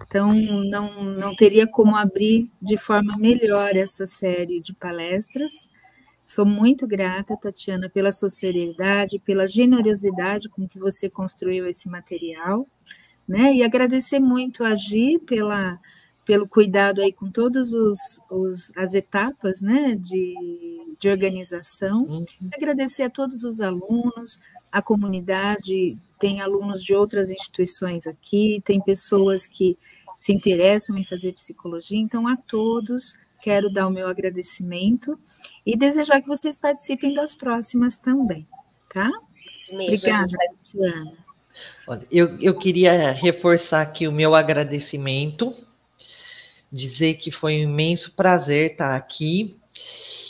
Então, não, não teria como abrir de forma melhor essa série de palestras. Sou muito grata, Tatiana, pela sua seriedade, pela generosidade com que você construiu esse material, né? E agradecer muito a Gi pela pelo cuidado aí com todas os, os, as etapas né, de, de organização. Uhum. Agradecer a todos os alunos, a comunidade, tem alunos de outras instituições aqui, tem pessoas que se interessam em fazer psicologia, então a todos quero dar o meu agradecimento e desejar que vocês participem das próximas também, tá? Mesmo, Obrigada, Tatiana. Olha, eu, eu queria reforçar aqui o meu agradecimento dizer que foi um imenso prazer estar aqui.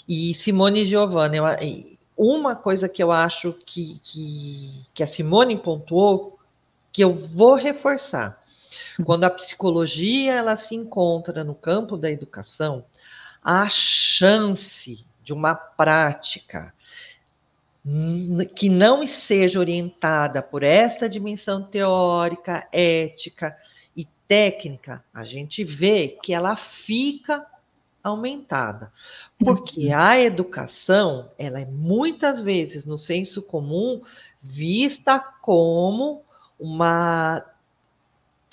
E Simone e Giovanna, uma coisa que eu acho que, que, que a Simone pontuou, que eu vou reforçar. Quando a psicologia ela se encontra no campo da educação, a chance de uma prática que não seja orientada por essa dimensão teórica, ética, técnica, a gente vê que ela fica aumentada. Porque uhum. a educação, ela é muitas vezes no senso comum vista como uma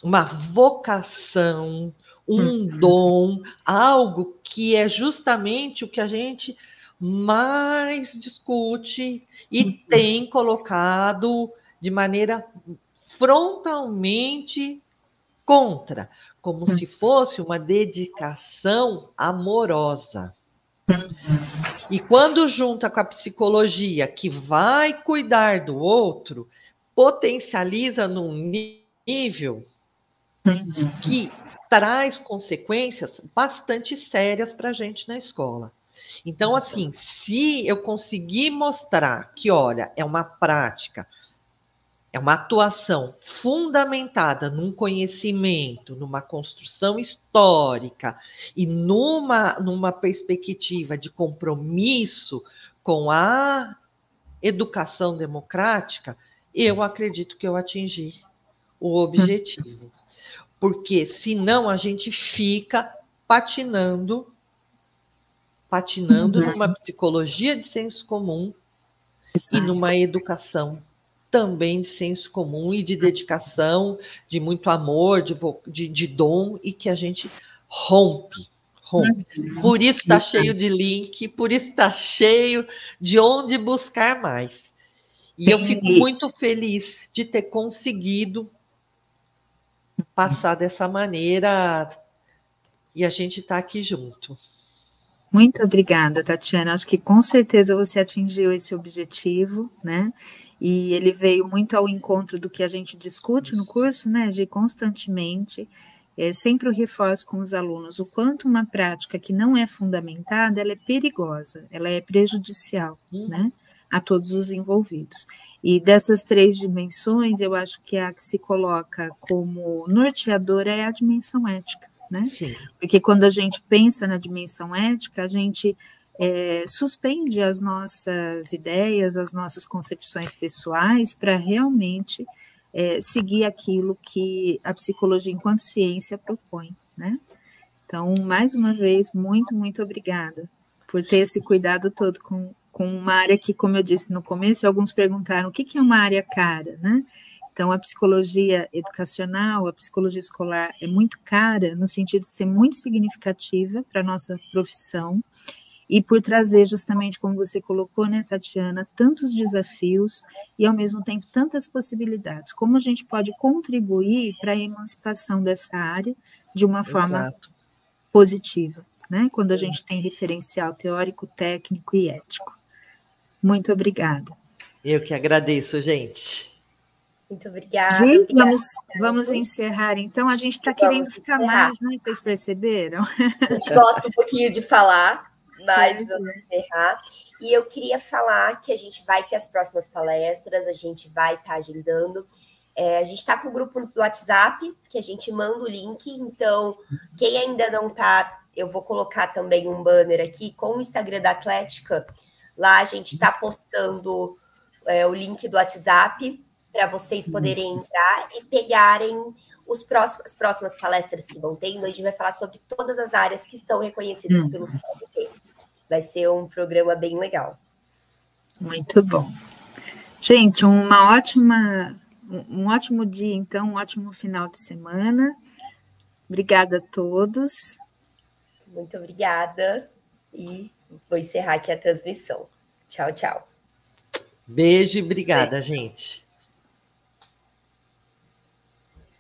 uma vocação, um uhum. dom, algo que é justamente o que a gente mais discute e uhum. tem colocado de maneira frontalmente contra, como hum. se fosse uma dedicação amorosa. Uhum. E quando junta com a psicologia que vai cuidar do outro, potencializa num nível uhum. que traz consequências bastante sérias para a gente na escola. Então, assim, se eu conseguir mostrar que, olha, é uma prática é uma atuação fundamentada num conhecimento, numa construção histórica e numa, numa perspectiva de compromisso com a educação democrática, eu acredito que eu atingi o objetivo. Porque senão a gente fica patinando, patinando uhum. numa psicologia de senso comum Exato. e numa educação também de senso comum e de dedicação, de muito amor, de, de, de dom, e que a gente rompe, rompe. Uhum. Por isso está cheio de link, por isso está cheio de onde buscar mais. E eu fico muito feliz de ter conseguido passar dessa maneira e a gente está aqui junto. Muito obrigada, Tatiana. Acho que com certeza você atingiu esse objetivo, né? e ele veio muito ao encontro do que a gente discute no curso, né, de constantemente, é, sempre o reforço com os alunos, o quanto uma prática que não é fundamentada, ela é perigosa, ela é prejudicial, uhum. né, a todos os envolvidos. E dessas três dimensões, eu acho que a que se coloca como norteadora é a dimensão ética, né? Sim. Porque quando a gente pensa na dimensão ética, a gente é, suspende as nossas ideias, as nossas concepções pessoais para realmente é, seguir aquilo que a psicologia enquanto ciência propõe, né? Então, mais uma vez, muito, muito obrigada por ter esse cuidado todo com, com uma área que, como eu disse no começo, alguns perguntaram o que, que é uma área cara, né? Então, a psicologia educacional, a psicologia escolar é muito cara, no sentido de ser muito significativa para a nossa profissão e por trazer justamente, como você colocou, né, Tatiana, tantos desafios e ao mesmo tempo tantas possibilidades. Como a gente pode contribuir para a emancipação dessa área de uma Exato. forma positiva, né? Quando a gente tem referencial teórico, técnico e ético. Muito obrigada. Eu que agradeço, gente. Muito obrigada. Gente, obrigada. vamos, vamos encerrar então. A gente está querendo ficar encerrar. mais, né? Vocês perceberam? A gente gosta um pouquinho de falar mas é. vamos encerrar. E eu queria falar que a gente vai ter as próximas palestras, a gente vai estar tá agendando. É, a gente está com o grupo do WhatsApp, que a gente manda o link. Então, quem ainda não está, eu vou colocar também um banner aqui com o Instagram da Atlética. Lá a gente está postando é, o link do WhatsApp para vocês poderem entrar e pegarem os próximos, as próximas palestras que vão ter. hoje então, a gente vai falar sobre todas as áreas que são reconhecidas hum. pelo CLT. Vai ser um programa bem legal. Muito bom. Gente, uma ótima, um ótimo dia, então, um ótimo final de semana. Obrigada a todos. Muito obrigada. E vou encerrar aqui a transmissão. Tchau, tchau. Beijo e obrigada, Beijo. gente.